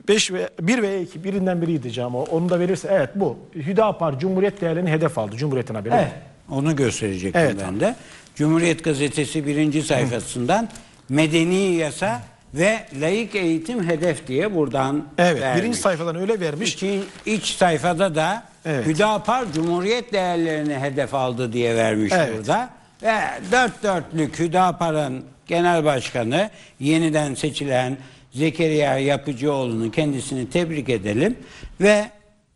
5 e, ve 1 ve 2 birinden biriydi cam o. Onu da verirse evet bu. Hüdapar Cumhuriyet değerlerini hedef aldı. Cumhuriyet'in haberi. Evet. Onu gösterecektim evet, ben de. Cumhuriyet gazetesi birinci sayfasından medeni yasa ve laik eğitim hedef diye buradan Evet vermiş. birinci sayfadan öyle vermiş. İki, iç sayfada da evet. Hüdapar Cumhuriyet değerlerini hedef aldı diye vermiş evet. burada. Ve dört dörtlük Hüdapar'ın genel başkanı yeniden seçilen Zekeriya Yapıcıoğlu'nun kendisini tebrik edelim ve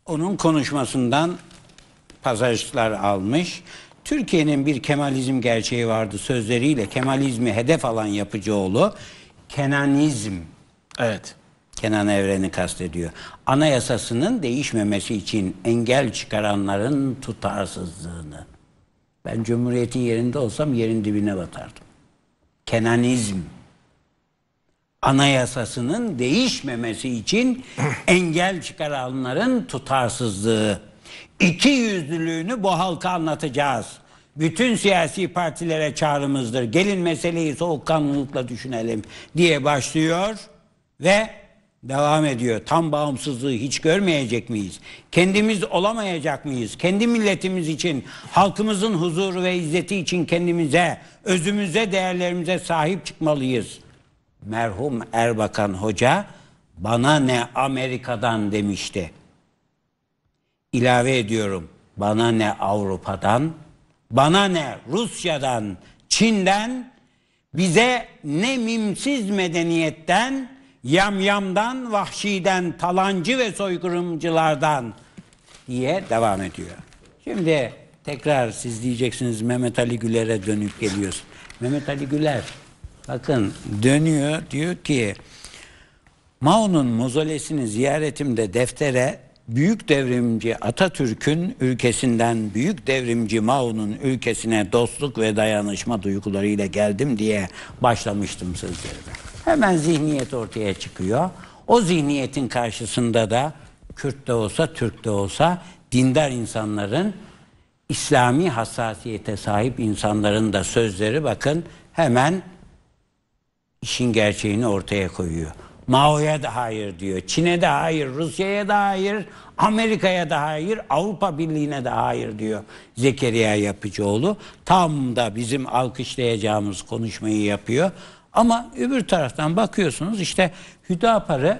onun konuşmasından pasajlar almış. Türkiye'nin bir Kemalizm gerçeği vardı sözleriyle Kemalizmi hedef alan Yapıcıoğlu Kenanizm. Evet. Kenan Evren'i kastediyor. Anayasasının değişmemesi için engel çıkaranların tutarsızlığını. Ben Cumhuriyet'in yerinde olsam yerin dibine batardım. Kenanizm. Anayasasının değişmemesi için <laughs> engel çıkaranların tutarsızlığı. İki yüzlülüğünü bu halka anlatacağız bütün siyasi partilere çağrımızdır. Gelin meseleyi soğukkanlılıkla düşünelim diye başlıyor ve devam ediyor. Tam bağımsızlığı hiç görmeyecek miyiz? Kendimiz olamayacak mıyız? Kendi milletimiz için, halkımızın huzuru ve izzeti için kendimize, özümüze, değerlerimize sahip çıkmalıyız. Merhum Erbakan Hoca bana ne Amerika'dan demişti. İlave ediyorum. Bana ne Avrupa'dan, bana ne Rusya'dan, Çin'den, bize ne mimsiz medeniyetten, yamyamdan, vahşiden, talancı ve soykırımcılardan diye devam ediyor. Şimdi tekrar siz diyeceksiniz Mehmet Ali Güler'e dönüp geliyoruz. Mehmet Ali Güler bakın dönüyor diyor ki Mao'nun mozolesini ziyaretimde deftere büyük devrimci Atatürk'ün ülkesinden büyük devrimci Mao'nun ülkesine dostluk ve dayanışma duygularıyla geldim diye başlamıştım sözlerime. Hemen zihniyet ortaya çıkıyor. O zihniyetin karşısında da Kürt de olsa Türk de olsa dindar insanların İslami hassasiyete sahip insanların da sözleri bakın hemen işin gerçeğini ortaya koyuyor. Mao'ya da hayır diyor. Çin'e de hayır, Rusya'ya da hayır, Amerika'ya da hayır, Avrupa Birliği'ne de hayır diyor Zekeriya Yapıcıoğlu. Tam da bizim alkışlayacağımız konuşmayı yapıyor. Ama öbür taraftan bakıyorsunuz işte Hüdapar'ı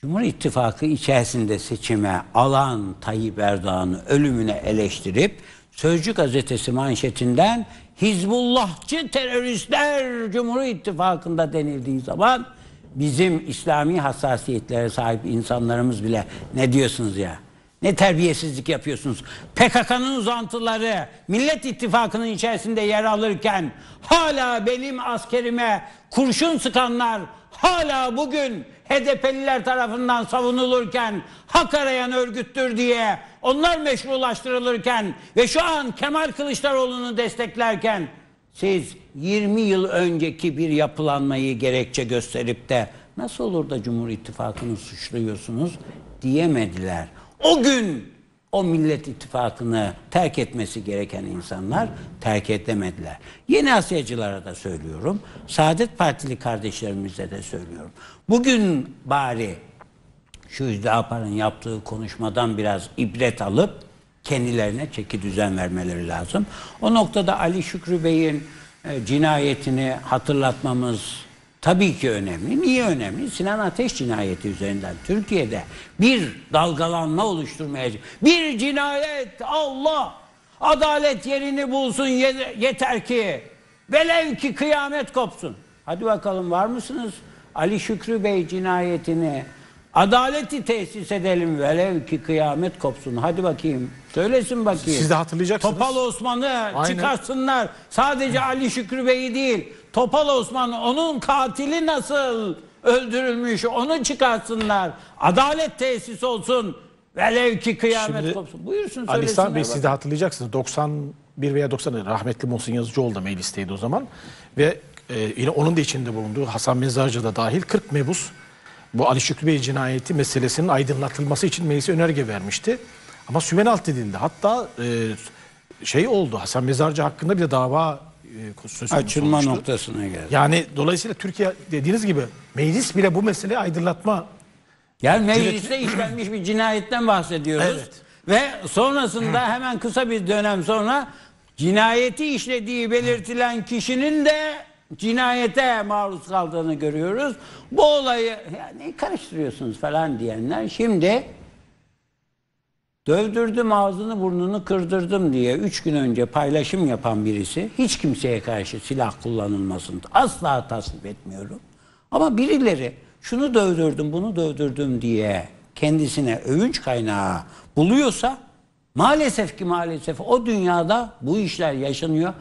Cumhur İttifakı içerisinde seçime alan Tayyip Erdoğan'ın ölümüne eleştirip Sözcü gazetesi manşetinden Hizbullahçı teröristler Cumhur İttifakı'nda denildiği zaman bizim İslami hassasiyetlere sahip insanlarımız bile ne diyorsunuz ya? Ne terbiyesizlik yapıyorsunuz? PKK'nın uzantıları Millet İttifakı'nın içerisinde yer alırken hala benim askerime kurşun sıkanlar hala bugün HDP'liler tarafından savunulurken hak arayan örgüttür diye onlar meşrulaştırılırken ve şu an Kemal Kılıçdaroğlu'nu desteklerken siz 20 yıl önceki bir yapılanmayı gerekçe gösterip de nasıl olur da Cumhur İttifakı'nı suçluyorsunuz diyemediler. O gün o Millet İttifakı'nı terk etmesi gereken insanlar terk etmediler. Yeni Asyacılara da söylüyorum. Saadet Partili kardeşlerimize de söylüyorum. Bugün bari şu Hüdapar'ın yaptığı konuşmadan biraz ibret alıp kendilerine çeki düzen vermeleri lazım. O noktada Ali Şükrü Bey'in e, cinayetini hatırlatmamız Tabii ki önemli. Niye önemli? Sinan Ateş cinayeti üzerinden Türkiye'de bir dalgalanma oluşturmayacak. bir cinayet Allah adalet yerini bulsun yeter ki velev ki kıyamet kopsun. Hadi bakalım var mısınız? Ali Şükrü Bey cinayetini adaleti tesis edelim velev ki kıyamet kopsun. Hadi bakayım. Söylesin bakayım. Siz de hatırlayacaksınız. Topal Osman'ı Aynen. çıkarsınlar. Sadece Ali Şükrü Bey'i değil. Topal Osman onun katili nasıl öldürülmüş onu çıkarsınlar, Adalet tesis olsun. Velev ki kıyamet Şimdi, kopsun. Buyursun Ali İhsan Bey siz de hatırlayacaksınız. 91 veya 90 rahmetli Muhsin Yazıcıoğlu da meclisteydi o zaman. Ve e, yine onun da içinde bulunduğu Hasan Mezarcı da dahil 40 mebus bu Ali Şükrü Bey cinayeti meselesinin aydınlatılması için meclise önerge vermişti. Ama sümen alt edildi. Hatta e, şey oldu Hasan Mezarcı hakkında bir de dava e, söz Açılma olmuştu. noktasına geldi. Yani dolayısıyla Türkiye dediğiniz gibi meclis bile bu meseleyi aydınlatma. Yani mecliste işlenmiş bir cinayetten bahsediyoruz. Evet. Ve sonrasında hemen kısa bir dönem sonra cinayeti işlediği belirtilen kişinin de cinayete maruz kaldığını görüyoruz. Bu olayı yani karıştırıyorsunuz falan diyenler şimdi Dövdürdüm ağzını burnunu kırdırdım diye üç gün önce paylaşım yapan birisi hiç kimseye karşı silah kullanılmasını asla tasvip etmiyorum. Ama birileri şunu dövdürdüm bunu dövdürdüm diye kendisine övünç kaynağı buluyorsa maalesef ki maalesef o dünyada bu işler yaşanıyor.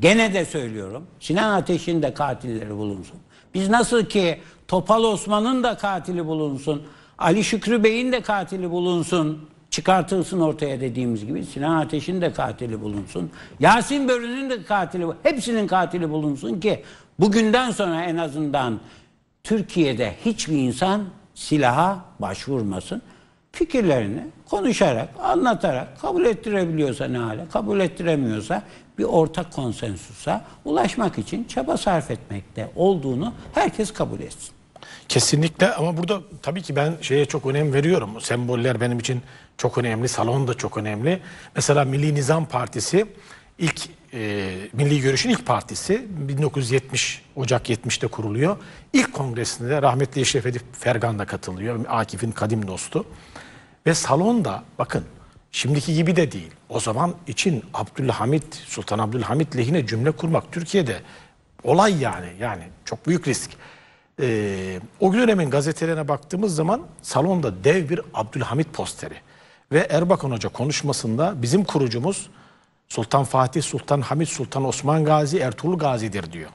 Gene de söylüyorum Sinan Ateş'in de katilleri bulunsun. Biz nasıl ki Topal Osman'ın da katili bulunsun, Ali Şükrü Bey'in de katili bulunsun, çıkartılsın ortaya dediğimiz gibi Sinan Ateş'in de katili bulunsun. Yasin Börü'nün de katili, hepsinin katili bulunsun ki bugünden sonra en azından Türkiye'de hiçbir insan silaha başvurmasın. Fikirlerini konuşarak, anlatarak kabul ettirebiliyorsa ne hale, kabul ettiremiyorsa bir ortak konsensusa ulaşmak için çaba sarf etmekte olduğunu herkes kabul etsin. Kesinlikle ama burada tabii ki ben şeye çok önem veriyorum. Semboller benim için çok önemli, salon da çok önemli. Mesela Milli Nizam Partisi ilk e, Milli Görüş'ün ilk partisi 1970 Ocak 70'te kuruluyor. İlk kongresinde rahmetli Eşref Edip Fergan da katılıyor. Akif'in kadim dostu. Ve salonda bakın şimdiki gibi de değil. O zaman için Abdülhamit, Sultan Abdülhamit lehine cümle kurmak Türkiye'de olay yani. Yani çok büyük risk. Ee, o dönemin gazetelerine baktığımız zaman salonda dev bir Abdülhamit posteri. Ve Erbakan Hoca konuşmasında bizim kurucumuz Sultan Fatih, Sultan Hamid, Sultan Osman Gazi, Ertuğrul Gazi'dir diyor.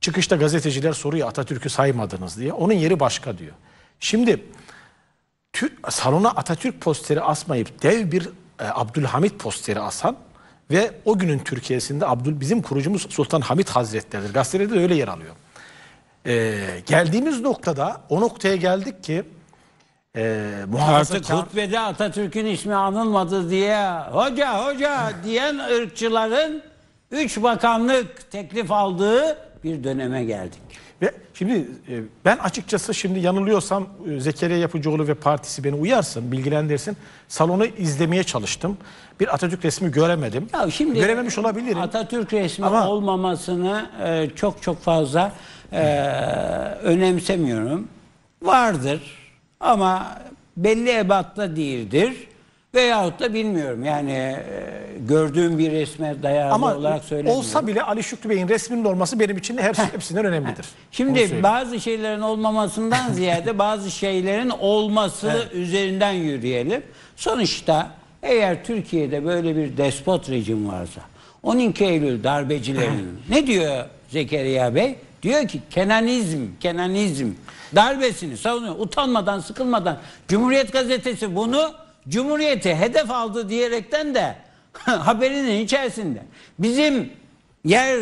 Çıkışta gazeteciler soruyor Atatürk'ü saymadınız diye. Onun yeri başka diyor. Şimdi Türk, salona Atatürk posteri asmayıp dev bir e, Abdülhamit posteri asan ve o günün Türkiye'sinde Abdül bizim kurucumuz Sultan Hamit Hazretleri'dir. Gazetede de öyle yer alıyor. Ee, geldiğimiz noktada o noktaya geldik ki e, ee, muhafazakar... Artık hutbede Atatürk'ün ismi anılmadı diye hoca hoca diyen ırkçıların üç bakanlık teklif aldığı bir döneme geldik. Ve şimdi e, ben açıkçası şimdi yanılıyorsam e, Zekeriya Yapıcıoğlu ve partisi beni uyarsın, bilgilendirsin. Salonu izlemeye çalıştım. Bir Atatürk resmi göremedim. Ya şimdi Görememiş olabilirim. Atatürk resmi Ama... olmamasını e, çok çok fazla e, önemsemiyorum. Vardır ama belli ebatta değildir. Veyahut da bilmiyorum yani e, gördüğüm bir resme dayalı Ama olarak söylemiyorum. olsa bile Ali Şükrü Bey'in resminin olması benim için her, hepsinden önemlidir. Şimdi bazı şeylerin olmamasından <laughs> ziyade bazı şeylerin olması üzerinden yürüyelim. Sonuçta eğer Türkiye'de böyle bir despot rejim varsa 12 Eylül darbecilerinin ne diyor Zekeriya Bey? Diyor ki kenanizm, kenanizm darbesini savunuyor. Utanmadan, sıkılmadan. Cumhuriyet gazetesi bunu Cumhuriyeti hedef aldı diyerekten de <laughs> haberinin içerisinde. Bizim yer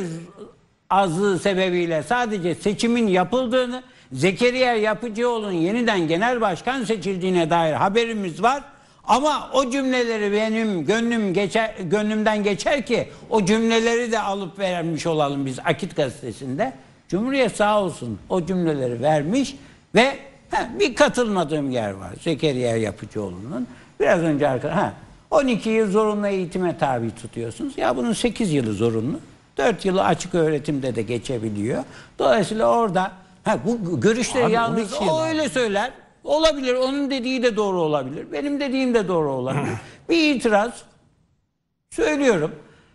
azlığı sebebiyle sadece seçimin yapıldığını, Zekeriya Yapıcıoğlu'nun yeniden genel başkan seçildiğine dair haberimiz var. Ama o cümleleri benim gönlüm geçer, gönlümden geçer ki o cümleleri de alıp vermiş olalım biz Akit gazetesinde. Cumhuriyet sağ olsun o cümleleri vermiş ve ha, bir katılmadığım yer var. Zekeriya Yapıcıoğlu'nun. Biraz önce arkadaşlar, 12 yıl zorunlu eğitime tabi tutuyorsunuz. Ya bunun 8 yılı zorunlu. 4 yılı açık öğretimde de geçebiliyor. Dolayısıyla orada ha, bu görüşleri Abi, yalnız o yıl. öyle söyler. Olabilir. Onun dediği de doğru olabilir. Benim dediğim de doğru olabilir. <clears throat> bir itiraz söylüyorum.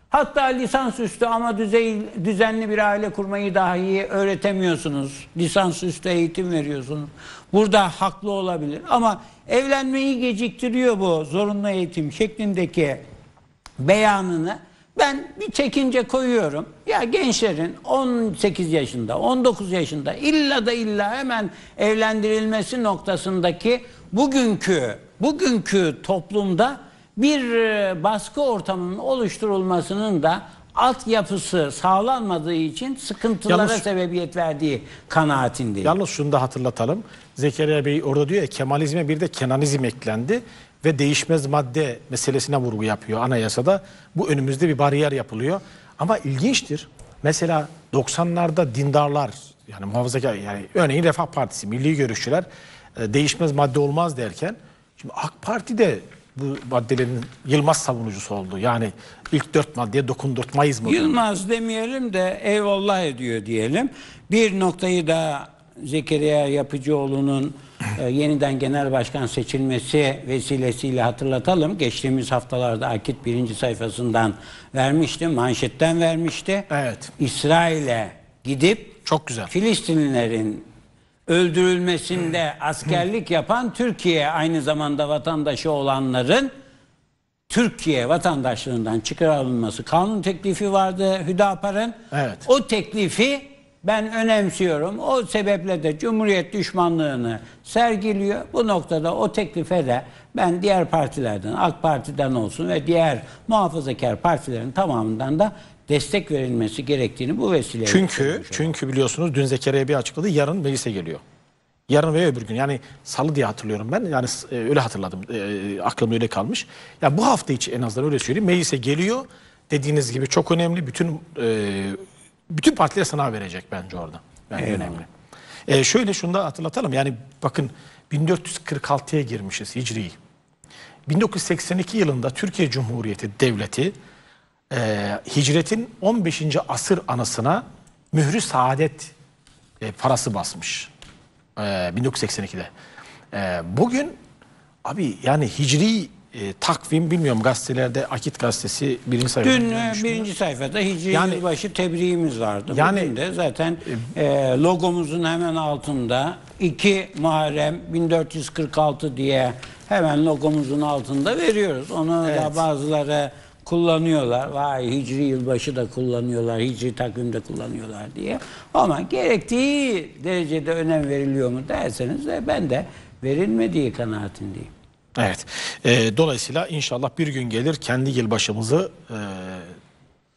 Hatta lisansüstü ama düzey, düzenli bir aile kurmayı dahi öğretemiyorsunuz. Lisansüstü eğitim veriyorsunuz. Burada haklı olabilir ama evlenmeyi geciktiriyor bu zorunlu eğitim şeklindeki beyanını ben bir çekince koyuyorum. Ya gençlerin 18 yaşında, 19 yaşında illa da illa hemen evlendirilmesi noktasındaki bugünkü bugünkü toplumda bir e, baskı ortamının oluşturulmasının da altyapısı sağlanmadığı için sıkıntılara yalnız, sebebiyet verdiği kanaatindeyim. Yalnız şunu da hatırlatalım. Zekeriya Bey orada diyor ya Kemalizme bir de Kenanizm eklendi ve değişmez madde meselesine vurgu yapıyor anayasada. Bu önümüzde bir bariyer yapılıyor. Ama ilginçtir. Mesela 90'larda dindarlar yani muhafazakar yani örneğin Refah Partisi, Milli Görüşçüler e, değişmez madde olmaz derken şimdi AK Parti de bu maddelerin Yılmaz savunucusu oldu. Yani ilk dört maddeye dokundurtmayız mı? Yılmaz demeyelim de eyvallah ediyor diyelim. Bir noktayı da Zekeriya Yapıcıoğlu'nun e, yeniden genel başkan seçilmesi vesilesiyle hatırlatalım. Geçtiğimiz haftalarda Akit birinci sayfasından vermişti, manşetten vermişti. Evet. İsrail'e gidip Çok güzel. Filistinlilerin öldürülmesinde askerlik yapan Türkiye aynı zamanda vatandaşı olanların Türkiye vatandaşlığından çıkarılması kanun teklifi vardı Hüdapar'ın. Evet. O teklifi ben önemsiyorum. O sebeple de Cumhuriyet düşmanlığını sergiliyor. Bu noktada o teklife de ben diğer partilerden, AK Parti'den olsun ve diğer muhafazakar partilerin tamamından da destek verilmesi gerektiğini bu vesileyle Çünkü çünkü biliyorsunuz dün Zekeriya bir açıkladı yarın meclise geliyor. Yarın veya öbür gün yani salı diye hatırlıyorum ben yani e, öyle hatırladım e, e, aklım öyle kalmış. Ya yani bu hafta içi en azından öyle söyleyeyim meclise geliyor dediğiniz gibi çok önemli bütün e, bütün partiler sınav verecek bence orada. yani önemli. E, şöyle şunu da hatırlatalım yani bakın 1446'ya girmişiz Hicri'yi. 1982 yılında Türkiye Cumhuriyeti Devleti e, hicretin 15. asır anısına mührü saadet e, parası basmış. E, 1982'de. E, bugün abi yani hicri e, takvim bilmiyorum gazetelerde Akit gazetesi birinci sayfada. Dün e, birinci mi? sayfada Hicri yani, Yılbaşı tebriğimiz vardı. Yani, Bugün de zaten e, e, logomuzun hemen altında 2 Muharrem 1446 diye hemen logomuzun altında veriyoruz. Onu evet. da bazıları kullanıyorlar. Vay Hicri yılbaşı da kullanıyorlar, Hicri takvimde kullanıyorlar diye. Ama gerektiği derecede önem veriliyor mu derseniz de ben de verilmediği kanaatindeyim. Evet. E, dolayısıyla inşallah bir gün gelir kendi yılbaşımızı e,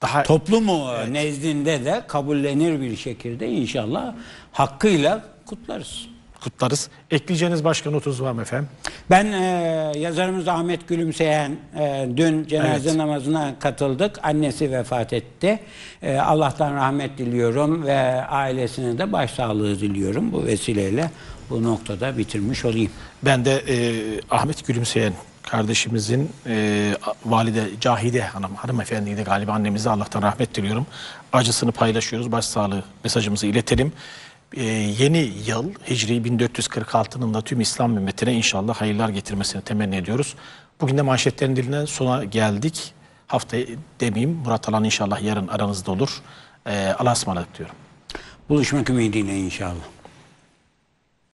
daha toplumu evet. nezdinde de kabullenir bir şekilde inşallah hakkıyla kutlarız kutlarız. Ekleyeceğiniz başka notunuz var mı efendim? Ben e, yazarımız Ahmet Gülümseyen e, dün cenaze evet. namazına katıldık. Annesi vefat etti. E, Allah'tan rahmet diliyorum ve ailesine de başsağlığı diliyorum. Bu vesileyle bu noktada bitirmiş olayım. Ben de e, Ahmet Gülümseyen kardeşimizin e, valide Cahide Hanım de galiba annemize Allah'tan rahmet diliyorum. Acısını paylaşıyoruz. Başsağlığı mesajımızı iletelim. Ee, yeni yıl Hicri 1446'nın da tüm İslam ümmetine inşallah hayırlar getirmesini temenni ediyoruz. Bugün de manşetlerin diline sona geldik. Hafta demeyeyim Murat Alan inşallah yarın aranızda olur. E, Allah'a ısmarladık diyorum. Buluşmak ümidiyle inşallah.